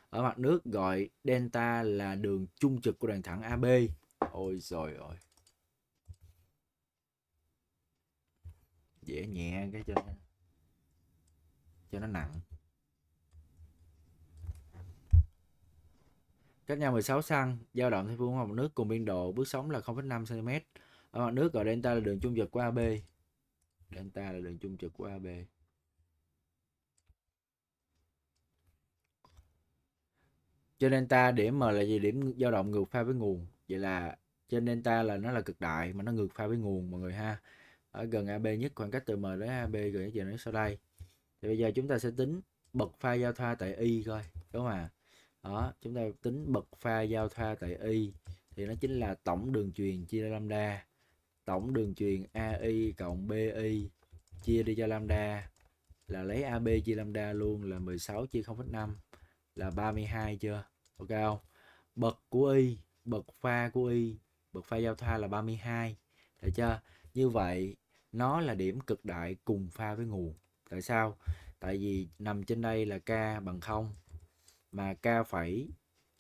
Ở mặt nước gọi delta là đường trung trực của đoạn thẳng AB. Ôi rồi ôi. Dễ nhẹ cái cho cho nó nặng. Cách nhau 16 xăng, dao động theo phương vuông góc mặt nước cùng biên độ bước sóng là 0,5 cm. Ở mặt nước gọi delta là đường trung trực của AB delta là đường trung trực của AB trên delta điểm M là gì điểm dao động ngược pha với nguồn vậy là trên delta là nó là cực đại mà nó ngược pha với nguồn mọi người ha ở gần AB nhất khoảng cách từ M đến AB gần nhất giờ nó sau đây thì bây giờ chúng ta sẽ tính bậc pha giao thoa tại Y coi đúng không ạ à? đó chúng ta tính bậc pha giao thoa tại Y thì nó chính là tổng đường truyền chia lambda tổng đường truyền AI cộng BI chia đi cho lambda là lấy AB chia lambda luôn là 16 chia 0,5 là 32 chưa? Ok không? Bậc của Y, bậc pha của Y, bậc pha giao thoa là 32. Được chưa? Như vậy nó là điểm cực đại cùng pha với nguồn. Tại sao? Tại vì nằm trên đây là K bằng 0 mà K phẩy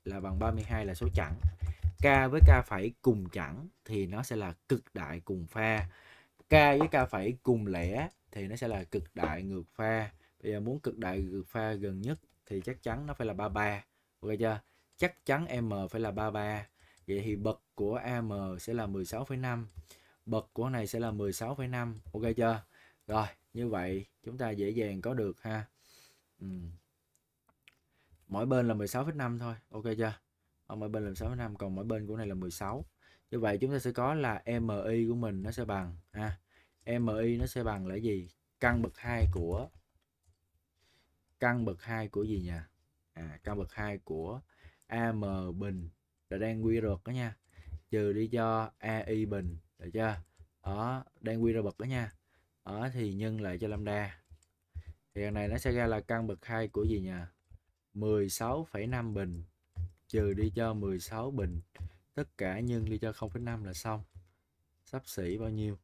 là bằng 32 là số chẵn K với K phẩy cùng chẵn thì nó sẽ là cực đại cùng pha. K với K phẩy cùng lẻ thì nó sẽ là cực đại ngược pha. Bây giờ muốn cực đại ngược pha gần nhất thì chắc chắn nó phải là 33. Ok chưa? Chắc chắn M phải là 33. Vậy thì bậc của AM sẽ là 16,5. Bậc của này sẽ là 16,5. Ok chưa? Rồi, như vậy chúng ta dễ dàng có được ha. Ừ. Mỗi bên là 16,5 thôi. Ok chưa? ở mỗi bên là 6,5 còn mỗi bên của này là 16 như vậy chúng ta sẽ có là MI của mình nó sẽ bằng ha à, MI nó sẽ bằng là gì căn bậc 2 của căn bậc 2 của gì nhỉ à, căn bậc 2 của AM bình là đang quy luật đó nha trừ đi cho AI bình được chưa đó đang quy ra bậc đó nha đó thì nhân lại cho lambda thì này nó sẽ ra là căn bậc 2 của gì nhỉ 16,5 bình trừ đi cho 16 bình tất cả nhân đi cho 0,5 là xong sắp xỉ bao nhiêu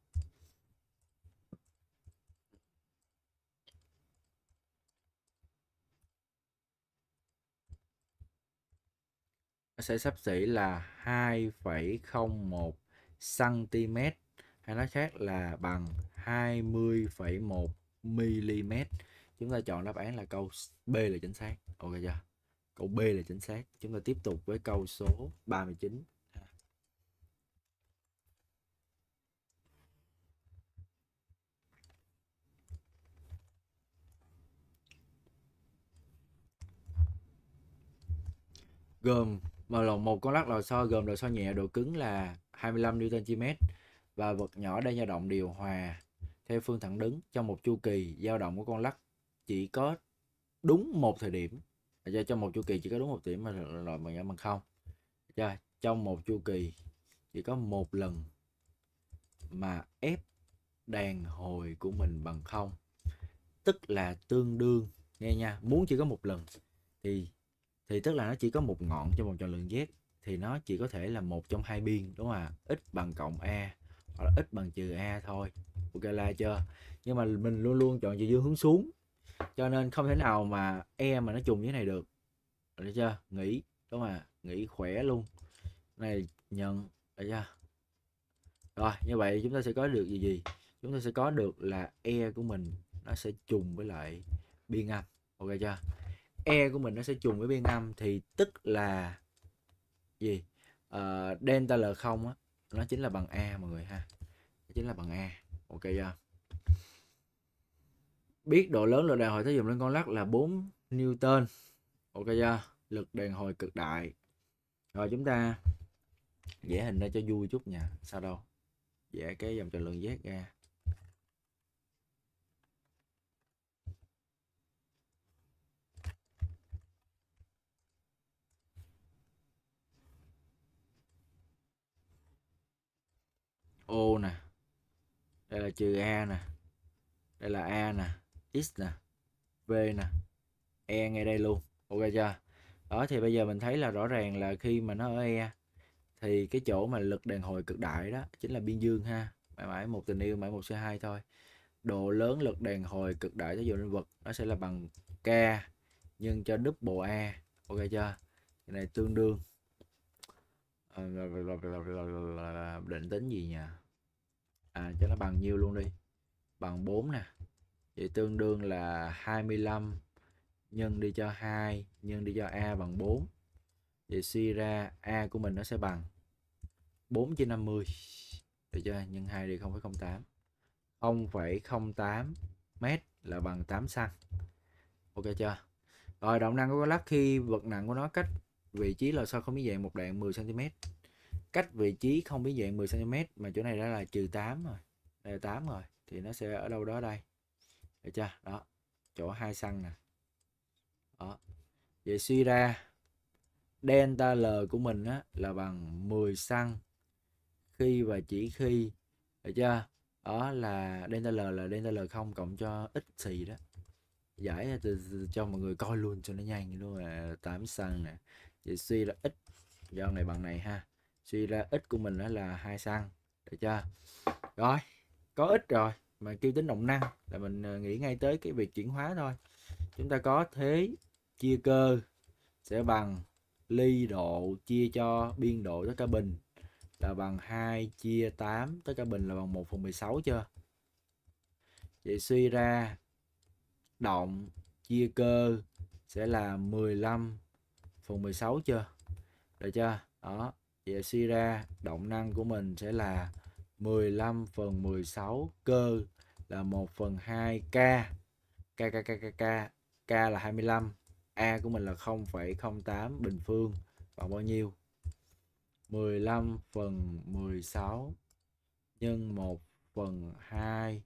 sẽ sắp xỉ là 2,01 cm hay nói khác là bằng 20,1 mm chúng ta chọn đáp án là câu B là chính xác ok chưa Câu B là chính xác. Chúng ta tiếp tục với câu số 39. À. gồm mà lòng một con lắc lò xo gồm lò xo nhẹ độ cứng là 25 Newton trên và vật nhỏ đang dao động điều hòa theo phương thẳng đứng trong một chu kỳ dao động của con lắc chỉ có đúng một thời điểm cho trong một chu kỳ chỉ có đúng một điểm mà loại bằng giảm bằng không cho trong một chu kỳ chỉ có một lần mà ép đàn hồi của mình bằng không tức là tương đương nghe nha muốn chỉ có một lần thì thì tức là nó chỉ có một ngọn trong vòng tròn lượng z thì nó chỉ có thể là một trong hai biên đúng không ạ à? x bằng cộng a hoặc là x bằng trừ a thôi ok là chưa nhưng mà mình luôn luôn chọn chiều dương hướng xuống cho nên không thể nào mà e mà nó trùng với này được được chưa nghỉ đúng mà nghỉ khỏe luôn này nhận được chưa rồi như vậy chúng ta sẽ có được gì gì chúng ta sẽ có được là e của mình nó sẽ trùng với lại biên âm ok chưa e của mình nó sẽ trùng với biên âm thì tức là gì uh, delta l không á nó chính là bằng a mọi người ha nó chính là bằng a ok chưa biết độ lớn lực đàn hồi tác dụng lên con lắc là 4 Newton ok chưa lực đàn hồi cực đại rồi chúng ta vẽ hình ra cho vui chút nha sao đâu vẽ cái dòng tròn lượng Z ra O nè đây là trừ A nè đây là A nè x nè v nè e ngay đây luôn ok chưa đó thì bây giờ mình thấy là rõ ràng là khi mà nó ở e thì cái chỗ mà lực đàn hồi cực đại đó chính là biên dương ha mãi mãi một tình yêu mãi một c 2 thôi độ lớn lực đàn hồi cực đại tới vô linh vật nó sẽ là bằng k nhân cho double a ok chưa cái này tương đương định tính gì nhỉ à cho nó bằng nhiêu luôn đi bằng 4 nè vậy tương đương là 25 nhân đi cho 2 nhân đi cho a bằng 4 vậy suy ra a của mình nó sẽ bằng 4 trên 50 được chưa nhân 2 đi 0,08 0,08 mét là bằng 8 xăng ok chưa rồi động năng của con lắc khi vật nặng của nó cách vị trí lò xo không biến dạng một đoạn 10 cm cách vị trí không biến dạng 10 cm mà chỗ này đã là trừ 8 rồi đây là 8 rồi thì nó sẽ ở đâu đó đây được chưa đó chỗ hai xăng nè đó vậy suy ra delta L của mình á, là bằng 10 xăng khi và chỉ khi được chưa đó là delta L là delta L không cộng cho ít xì đó giải cho mọi người coi luôn cho nó nhanh luôn là 8 xăng nè vậy suy ra ít do này bằng này ha suy ra ít của mình đó là hai xăng được chưa rồi có ít rồi mà kêu tính động năng là mình ờ, nghĩ ngay tới cái việc chuyển hóa thôi chúng ta có thế chia cơ sẽ bằng ly độ chia cho biên độ tất cả bình là bằng 2 chia 8 tất cả bình là bằng 1 phần 16 chưa vậy suy ra động chia cơ sẽ là 15 phần 16 chưa được chưa đó vậy suy ra động năng của mình sẽ là 15 phần 16 cơ là 1 phần 2 k k k k k k k là 25 a của mình là 0,08 bình phương bằng bao nhiêu 15 phần 16 nhân 1 phần 2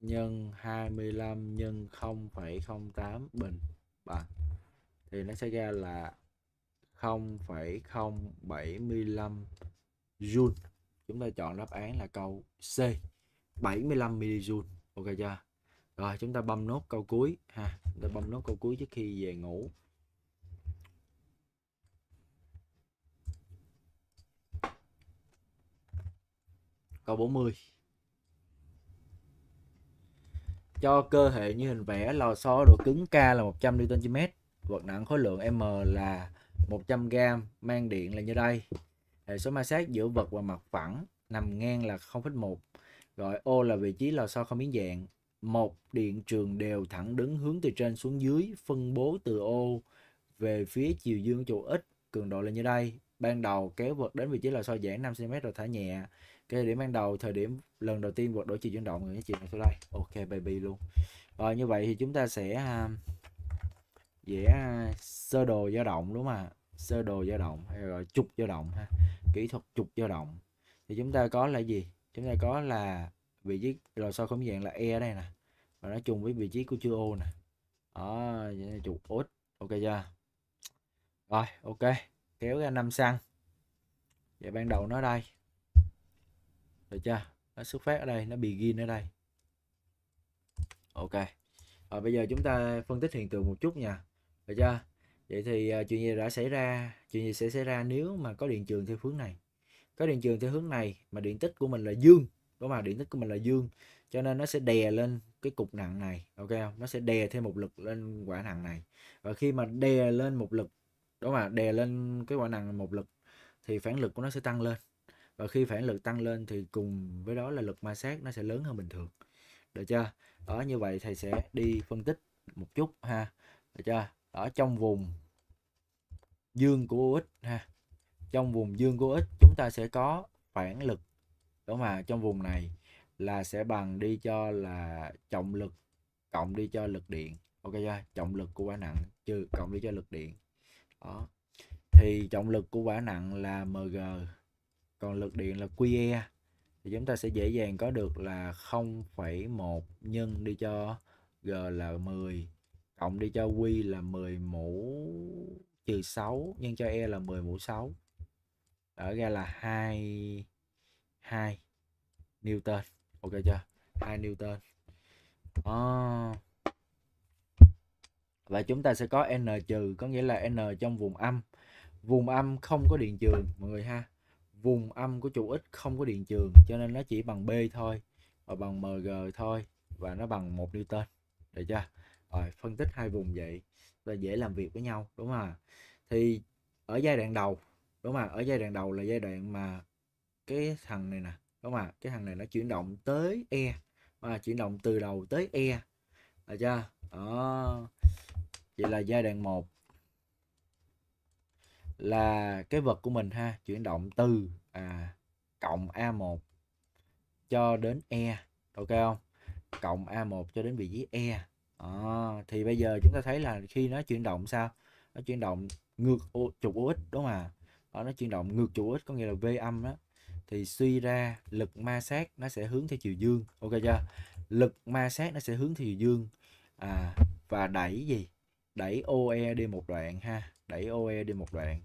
nhân 25 nhân 0,08 bình bằng thì nó sẽ ra là 0,075 joule. Chúng ta chọn đáp án là câu C. 75 mJ ok chưa rồi chúng ta bấm nốt câu cuối ha chúng ta bấm nốt câu cuối trước khi về ngủ câu 40 cho cơ hệ như hình vẽ lò xo độ cứng K là 100 Newton trên mét vật nặng khối lượng M là 100 g mang điện là như đây hệ số ma sát giữa vật và mặt phẳng nằm ngang là 0,1 Gọi ô là vị trí lò xo không biến dạng. Một điện trường đều thẳng đứng hướng từ trên xuống dưới, phân bố từ ô về phía chiều dương chỗ ít cường độ là như đây. Ban đầu kéo vật đến vị trí lò xo giãn 5cm rồi thả nhẹ. Cái điểm ban đầu, thời điểm lần đầu tiên vật đổi chiều chuyển động, người chiều này xuống đây. Ok baby luôn. Rồi như vậy thì chúng ta sẽ à, vẽ à, sơ đồ dao động đúng không ạ? Sơ đồ dao động hay gọi trục dao động ha. Kỹ thuật trục dao động. Thì chúng ta có là gì? chúng ta có là vị trí rồi sau không dạng là e đây nè và nói chung với vị trí của chữ O nè đó trục út ok chưa rồi ok kéo ra 5 xăng vậy ban đầu nó đây được chưa nó xuất phát ở đây nó bị ghi ở đây ok rồi bây giờ chúng ta phân tích hiện tượng một chút nha được chưa vậy thì à, chuyện gì đã xảy ra chuyện gì sẽ xảy ra nếu mà có điện trường theo hướng này có điện trường theo hướng này mà điện tích của mình là dương đúng không điện tích của mình là dương cho nên nó sẽ đè lên cái cục nặng này ok không nó sẽ đè thêm một lực lên quả nặng này và khi mà đè lên một lực đúng không đè lên cái quả nặng một lực thì phản lực của nó sẽ tăng lên và khi phản lực tăng lên thì cùng với đó là lực ma sát nó sẽ lớn hơn bình thường được chưa đó như vậy thầy sẽ đi phân tích một chút ha được chưa ở trong vùng dương của OX ha trong vùng dương của x chúng ta sẽ có phản lực đó mà trong vùng này là sẽ bằng đi cho là trọng lực cộng đi cho lực điện ok chưa trọng lực của quả nặng trừ cộng đi cho lực điện đó thì trọng lực của quả nặng là mg còn lực điện là qe thì chúng ta sẽ dễ dàng có được là 0,1 nhân đi cho g là 10 cộng đi cho q là 10 mũ trừ 6 nhân cho e là 10 mũ 6 ở ra là hai hai Newton. Ok chưa? Hai Newton. À. Ờ. Và chúng ta sẽ có n trừ có nghĩa là n trong vùng âm. Vùng âm không có điện trường mọi người ha. Vùng âm của trụ ích không có điện trường cho nên nó chỉ bằng b thôi và bằng mg thôi và nó bằng một Newton. Được chưa? Rồi, phân tích hai vùng vậy và dễ làm việc với nhau đúng không ạ? Thì ở giai đoạn đầu đúng mà ở giai đoạn đầu là giai đoạn mà cái thằng này nè đúng mà cái thằng này nó chuyển động tới e mà chuyển động từ đầu tới e là chưa đó vậy là giai đoạn 1 là cái vật của mình ha chuyển động từ à cộng A1 cho đến E ok không cộng A1 cho đến vị trí E à, thì bây giờ chúng ta thấy là khi nó chuyển động sao nó chuyển động ngược trục OX đúng không ạ Ờ, nó chuyển động ngược chủ x có nghĩa là v âm đó thì suy ra lực ma sát nó sẽ hướng theo chiều dương ok chưa lực ma sát nó sẽ hướng theo chiều dương à, và đẩy gì đẩy OE đi một đoạn ha đẩy OE đi một đoạn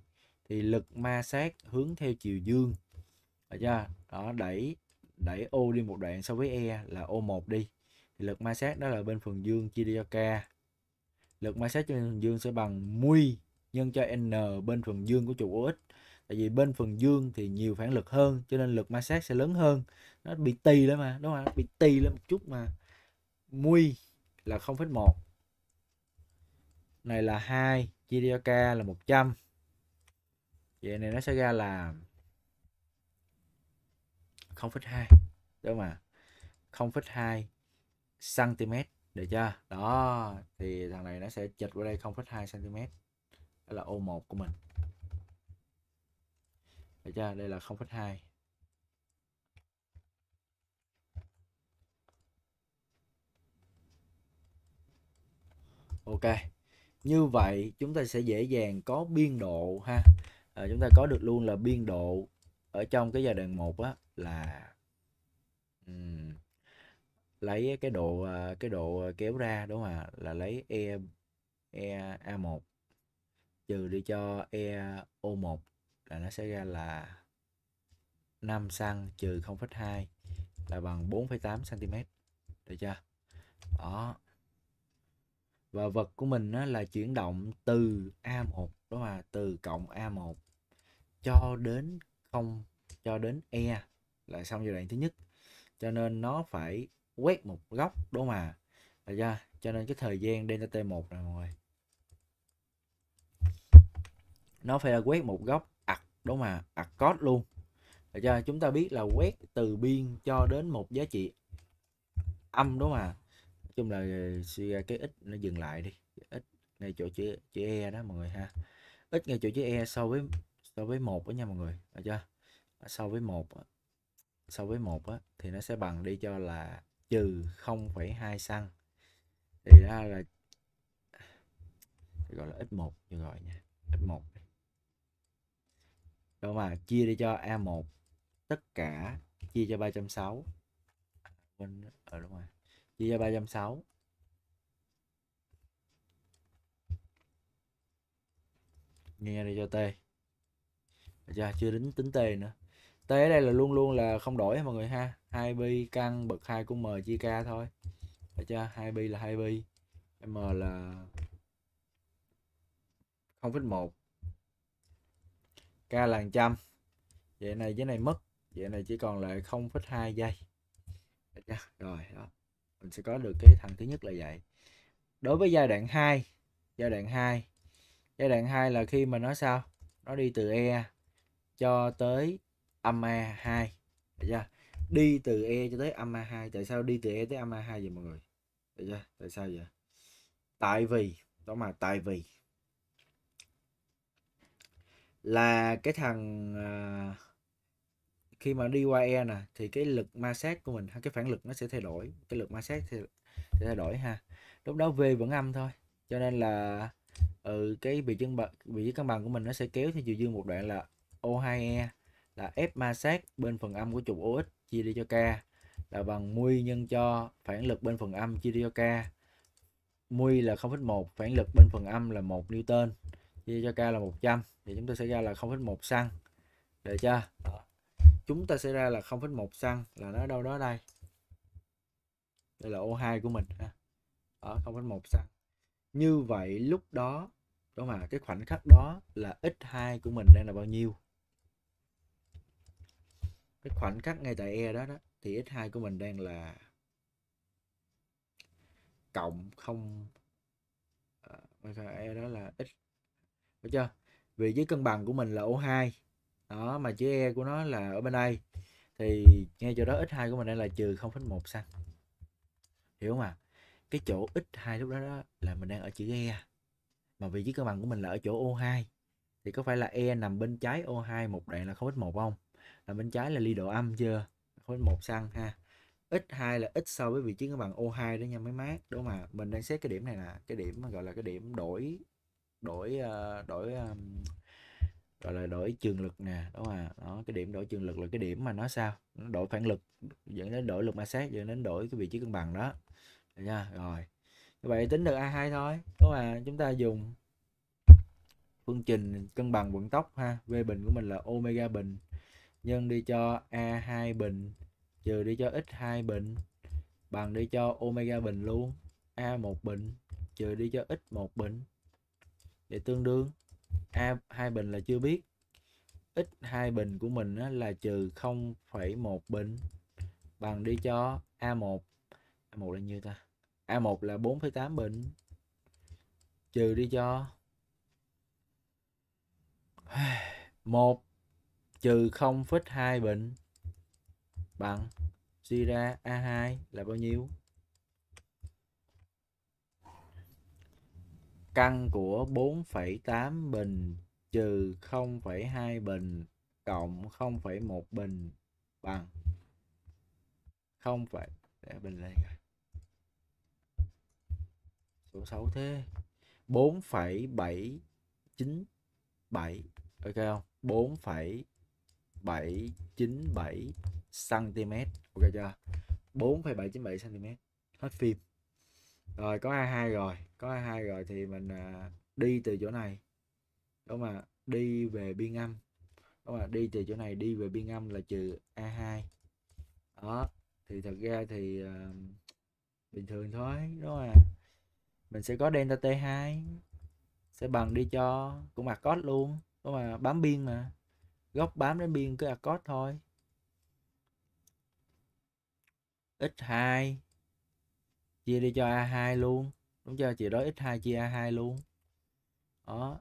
thì lực ma sát hướng theo chiều dương được chưa đó đẩy đẩy O đi một đoạn so với E là O1 đi thì lực ma sát đó là bên phần dương chia cho K lực ma sát trên phần dương sẽ bằng mui nhân cho n bên phần dương của trục OX. Tại vì bên phần dương thì nhiều phản lực hơn cho nên lực ma sát sẽ lớn hơn. Nó bị tì lên mà, đúng không? Nó bị tì lên một chút mà. Mui là 0,1. Này là 2, chia cho k là 100. Vậy này nó sẽ ra là 0,2. Đúng không ạ? 0,2 cm được chưa đó thì thằng này nó sẽ chệch qua đây 0,2 cm đây là ô 1 của mình. Được chưa? Đây là 0,2. Ok. Như vậy chúng ta sẽ dễ dàng có biên độ ha. À, chúng ta có được luôn là biên độ ở trong cái giai đoạn 1 á là um, lấy cái độ ờ, cái độ kéo ra đúng không ạ? Là lấy e e A1 trừ đi cho e o 1 là nó sẽ ra là 5 xăng trừ 0,2 là bằng 4,8 cm. Được chưa? Đó. Và vật của mình đó là chuyển động từ A1 đó mà Từ cộng A1 cho đến không cho đến E là xong giai đoạn thứ nhất. Cho nên nó phải quét một góc đúng mà Được chưa? Cho nên cái thời gian delta T1 này mọi người nó phải là quét một góc ặc đúng mà ặc code luôn để cho chúng ta biết là quét từ biên cho đến một giá trị âm đúng mà nói chung là ờ, ờ, cái ít nó dừng lại đi Ít ngay chỗ chữ chữ e đó mọi người ha ít ngay chỗ chữ e so với so với một đó nha mọi người được chưa so với một so với một á thì nó sẽ bằng đi cho là trừ 0,2 xăng thì ra là gọi là x1 như gọi nha x1 đó mà chia đi cho A1 tất cả chia cho 360 quên ở ờ, đúng rồi chia cho 360 nghe đi cho T dạ chưa đến tính T nữa T ở đây là luôn luôn là không đổi mọi người ha 2pi căn bậc 2 của M chia K thôi được chưa 2pi là 2pi M là 0,1 k là trăm vậy này với này mất vậy này chỉ còn lại 0,2 giây rồi đó mình sẽ có được cái thằng thứ nhất là vậy đối với giai đoạn 2 giai đoạn 2 giai đoạn 2 là khi mà nó sao nó đi từ e cho tới âm a 2 đi từ e cho tới âm a 2 tại sao đi từ e tới âm a 2 vậy mọi người tại sao vậy tại vì đó mà tại vì là cái thằng à, khi mà đi qua e nè thì cái lực ma sát của mình hay cái phản lực nó sẽ thay đổi cái lực ma sát thì sẽ thay đổi ha lúc đó v vẫn âm thôi cho nên là ừ, cái vị trí cân bằng cân bằng của mình nó sẽ kéo theo chiều dương một đoạn là O2e là F ma sát bên phần âm của trục OX chia đi cho K là bằng mu nhân cho phản lực bên phần âm chia đi cho K mu là 0,1 phản lực bên phần âm là 1 Newton chia cho k là 100 thì chúng ta sẽ ra là 0,1 xăng được chưa Đó. chúng ta sẽ ra là 0,1 xăng là nó đâu đó đây đây là O2 của mình ha ở 0,1 xăng như vậy lúc đó đó mà cái khoảnh khắc đó là x2 của mình đang là bao nhiêu cái khoảnh khắc ngay tại e đó đó thì x2 của mình đang là cộng không à, e đó là x được chưa? Vì dưới cân bằng của mình là O2. Đó, mà chữ E của nó là ở bên đây. Thì nghe chỗ đó x2 của mình đây là trừ 0,1 xăng. Hiểu không ạ? À? Cái chỗ x2 lúc đó, đó là mình đang ở chữ E. Mà vì dưới cân bằng của mình là ở chỗ O2. Thì có phải là E nằm bên trái O2 một đoạn là 0,1 không? Là bên trái là ly độ âm chưa? 0,1 xăng ha x2 là x so với vị trí cân bằng O2 đó nha mấy mát đúng không ạ? mình đang xét cái điểm này là cái điểm mà gọi là cái điểm đổi đổi ờ, đổi ờ, gọi là đổi trường lực nè đó mà đó cái điểm đổi trường lực là cái điểm mà nó sao nó đổi phản lực dẫn đến đổi lực ma sát dẫn đến đổi cái vị trí cân bằng đó được nha rồi như vậy tính được a 2 thôi đó mà chúng ta dùng phương trình cân bằng vận tốc ha v bình của mình là omega bình nhân đi cho a 2 bình trừ đi cho x 2 bình bằng đi cho omega bình luôn a 1 bình trừ đi cho x 1 bình để tương đương a hai bình là chưa biết x hai bình của mình là trừ 0,1 bình bằng đi cho a1 a1 là nhiêu ta a1 là 4,8 bình trừ đi cho 1 trừ 0,2 bình bằng suy ra A2 là bao nhiêu? căn của 4,8 bình trừ 0,2 bình cộng 0,1 bình bằng 0, để bình lên coi. Số 6 thế. 4,797 ok không? 4,797 cm ok chưa? 4,797 cm hết phim rồi có a hai rồi có a hai rồi thì mình à, đi từ chỗ này đúng mà đi về biên âm đúng mà đi từ chỗ này đi về biên âm là trừ a 2 đó thì thật ra thì uh, bình thường thôi đúng không ạ mình sẽ có delta t2 sẽ bằng đi cho cũng mặt cos luôn đúng mà bám biên mà góc bám đến biên cứ cos thôi x2 chia đi cho A2 luôn đúng chưa chị đối x2 chia A2 luôn đó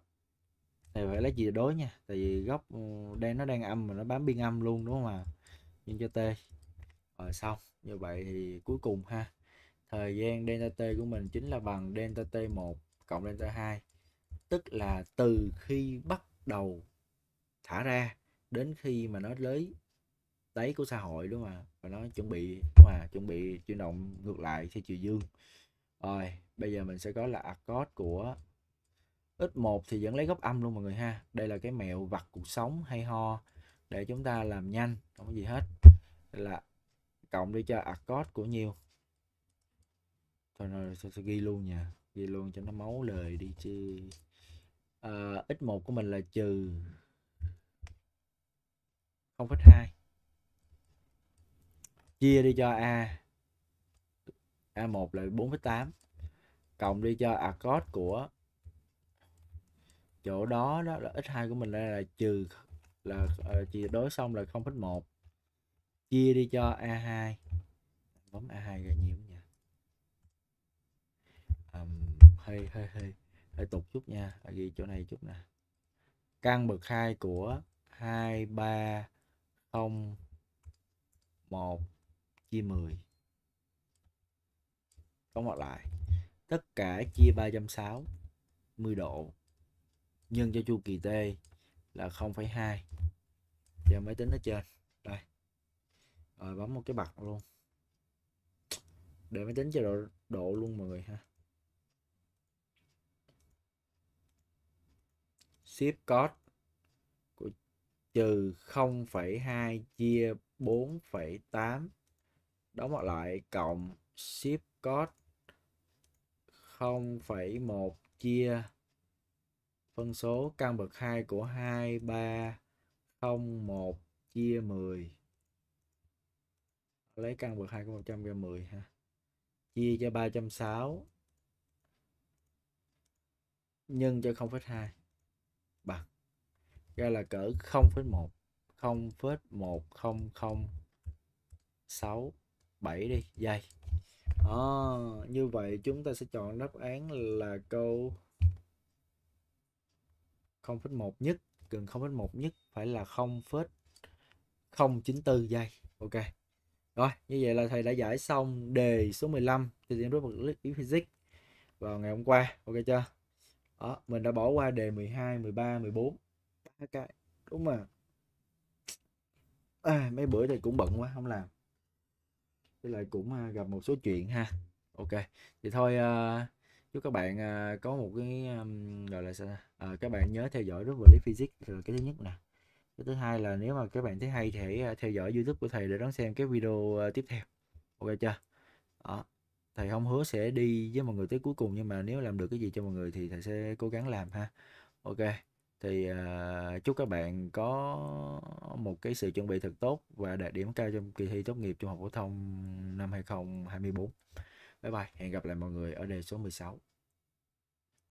thì phải lấy gì đối nha tại vì góc ừ, đen nó đang âm mà nó bám biên âm luôn đúng không ạ à? nhân cho t rồi xong như vậy thì cuối cùng ha thời gian delta t của mình chính là bằng delta t 1 cộng delta 2 tức là từ khi bắt đầu thả ra đến khi mà nó lấy đấy của xã hội đúng không ạ và nó chuẩn bị đúng không ạ chuẩn bị chuyển động ngược lại theo chiều dương rồi bây giờ mình sẽ có là accord của x1 thì vẫn lấy góc âm luôn mọi người ha đây là cái mẹo vặt cuộc sống hay ho để chúng ta làm nhanh không có gì hết đây là cộng đi cho accord của nhiêu thôi rồi tôi sẽ ghi luôn nha ghi luôn cho nó máu lời đi chứ à, ờ, x1 của mình là trừ 0,2 chia đi cho a a1 là 4,8 cộng đi cho a à cos của chỗ đó đó là x2 của mình là, là trừ là uh, đối xong là 0,1 chia đi cho a2 bấm a2 ra nhiều nha um, hơi hơi hơi hơi tục chút nha ghi chỗ này chút nè căn bậc 2 của 2 3 0 1 chia 10 Tóm gọn lại tất cả chia 360 độ nhân cho chu kỳ T là 0,2 giờ máy tính ở trên đây rồi bấm một cái bật luôn để máy tính cho độ độ luôn mọi người ha ship code của trừ 0,2 chia 4,8 đóng mặt lại cộng ship code 0,1 chia phân số căn bậc 2 của 2301 chia 10 lấy căn bậc 2 của 100 ra 10 ha chia cho 306 nhân cho 0,2 bằng ra là cỡ 0,1 0,1006 7 đi dây à, như vậy chúng ta sẽ chọn đáp án là câu 0,1 nhất gần 0,1 nhất phải là 0,094 giây ok rồi như vậy là thầy đã giải xong đề số 15 thì diễn rút vật lý physics vào ngày hôm qua ok chưa đó, mình đã bỏ qua đề 12 13 14 ba cái đúng mà à, mấy bữa thì cũng bận quá không làm với lại cũng à, gặp một số chuyện ha ok thì thôi à, chúc các bạn à, có một cái um, gọi là sao các bạn nhớ theo dõi rất lý physics là cái thứ nhất nè cái thứ hai là nếu mà các bạn thấy hay thì hãy theo dõi youtube của thầy để đón xem cái video tiếp theo ok chưa đó thầy không hứa sẽ đi với mọi người tới cuối cùng nhưng mà nếu làm được cái gì cho mọi người thì thầy sẽ cố gắng làm ha ok thì uh, chúc các bạn có một cái sự chuẩn bị thật tốt và đạt điểm cao trong kỳ thi tốt nghiệp trung học phổ thông năm 2024. Bye bye, hẹn gặp lại mọi người ở đề số 16.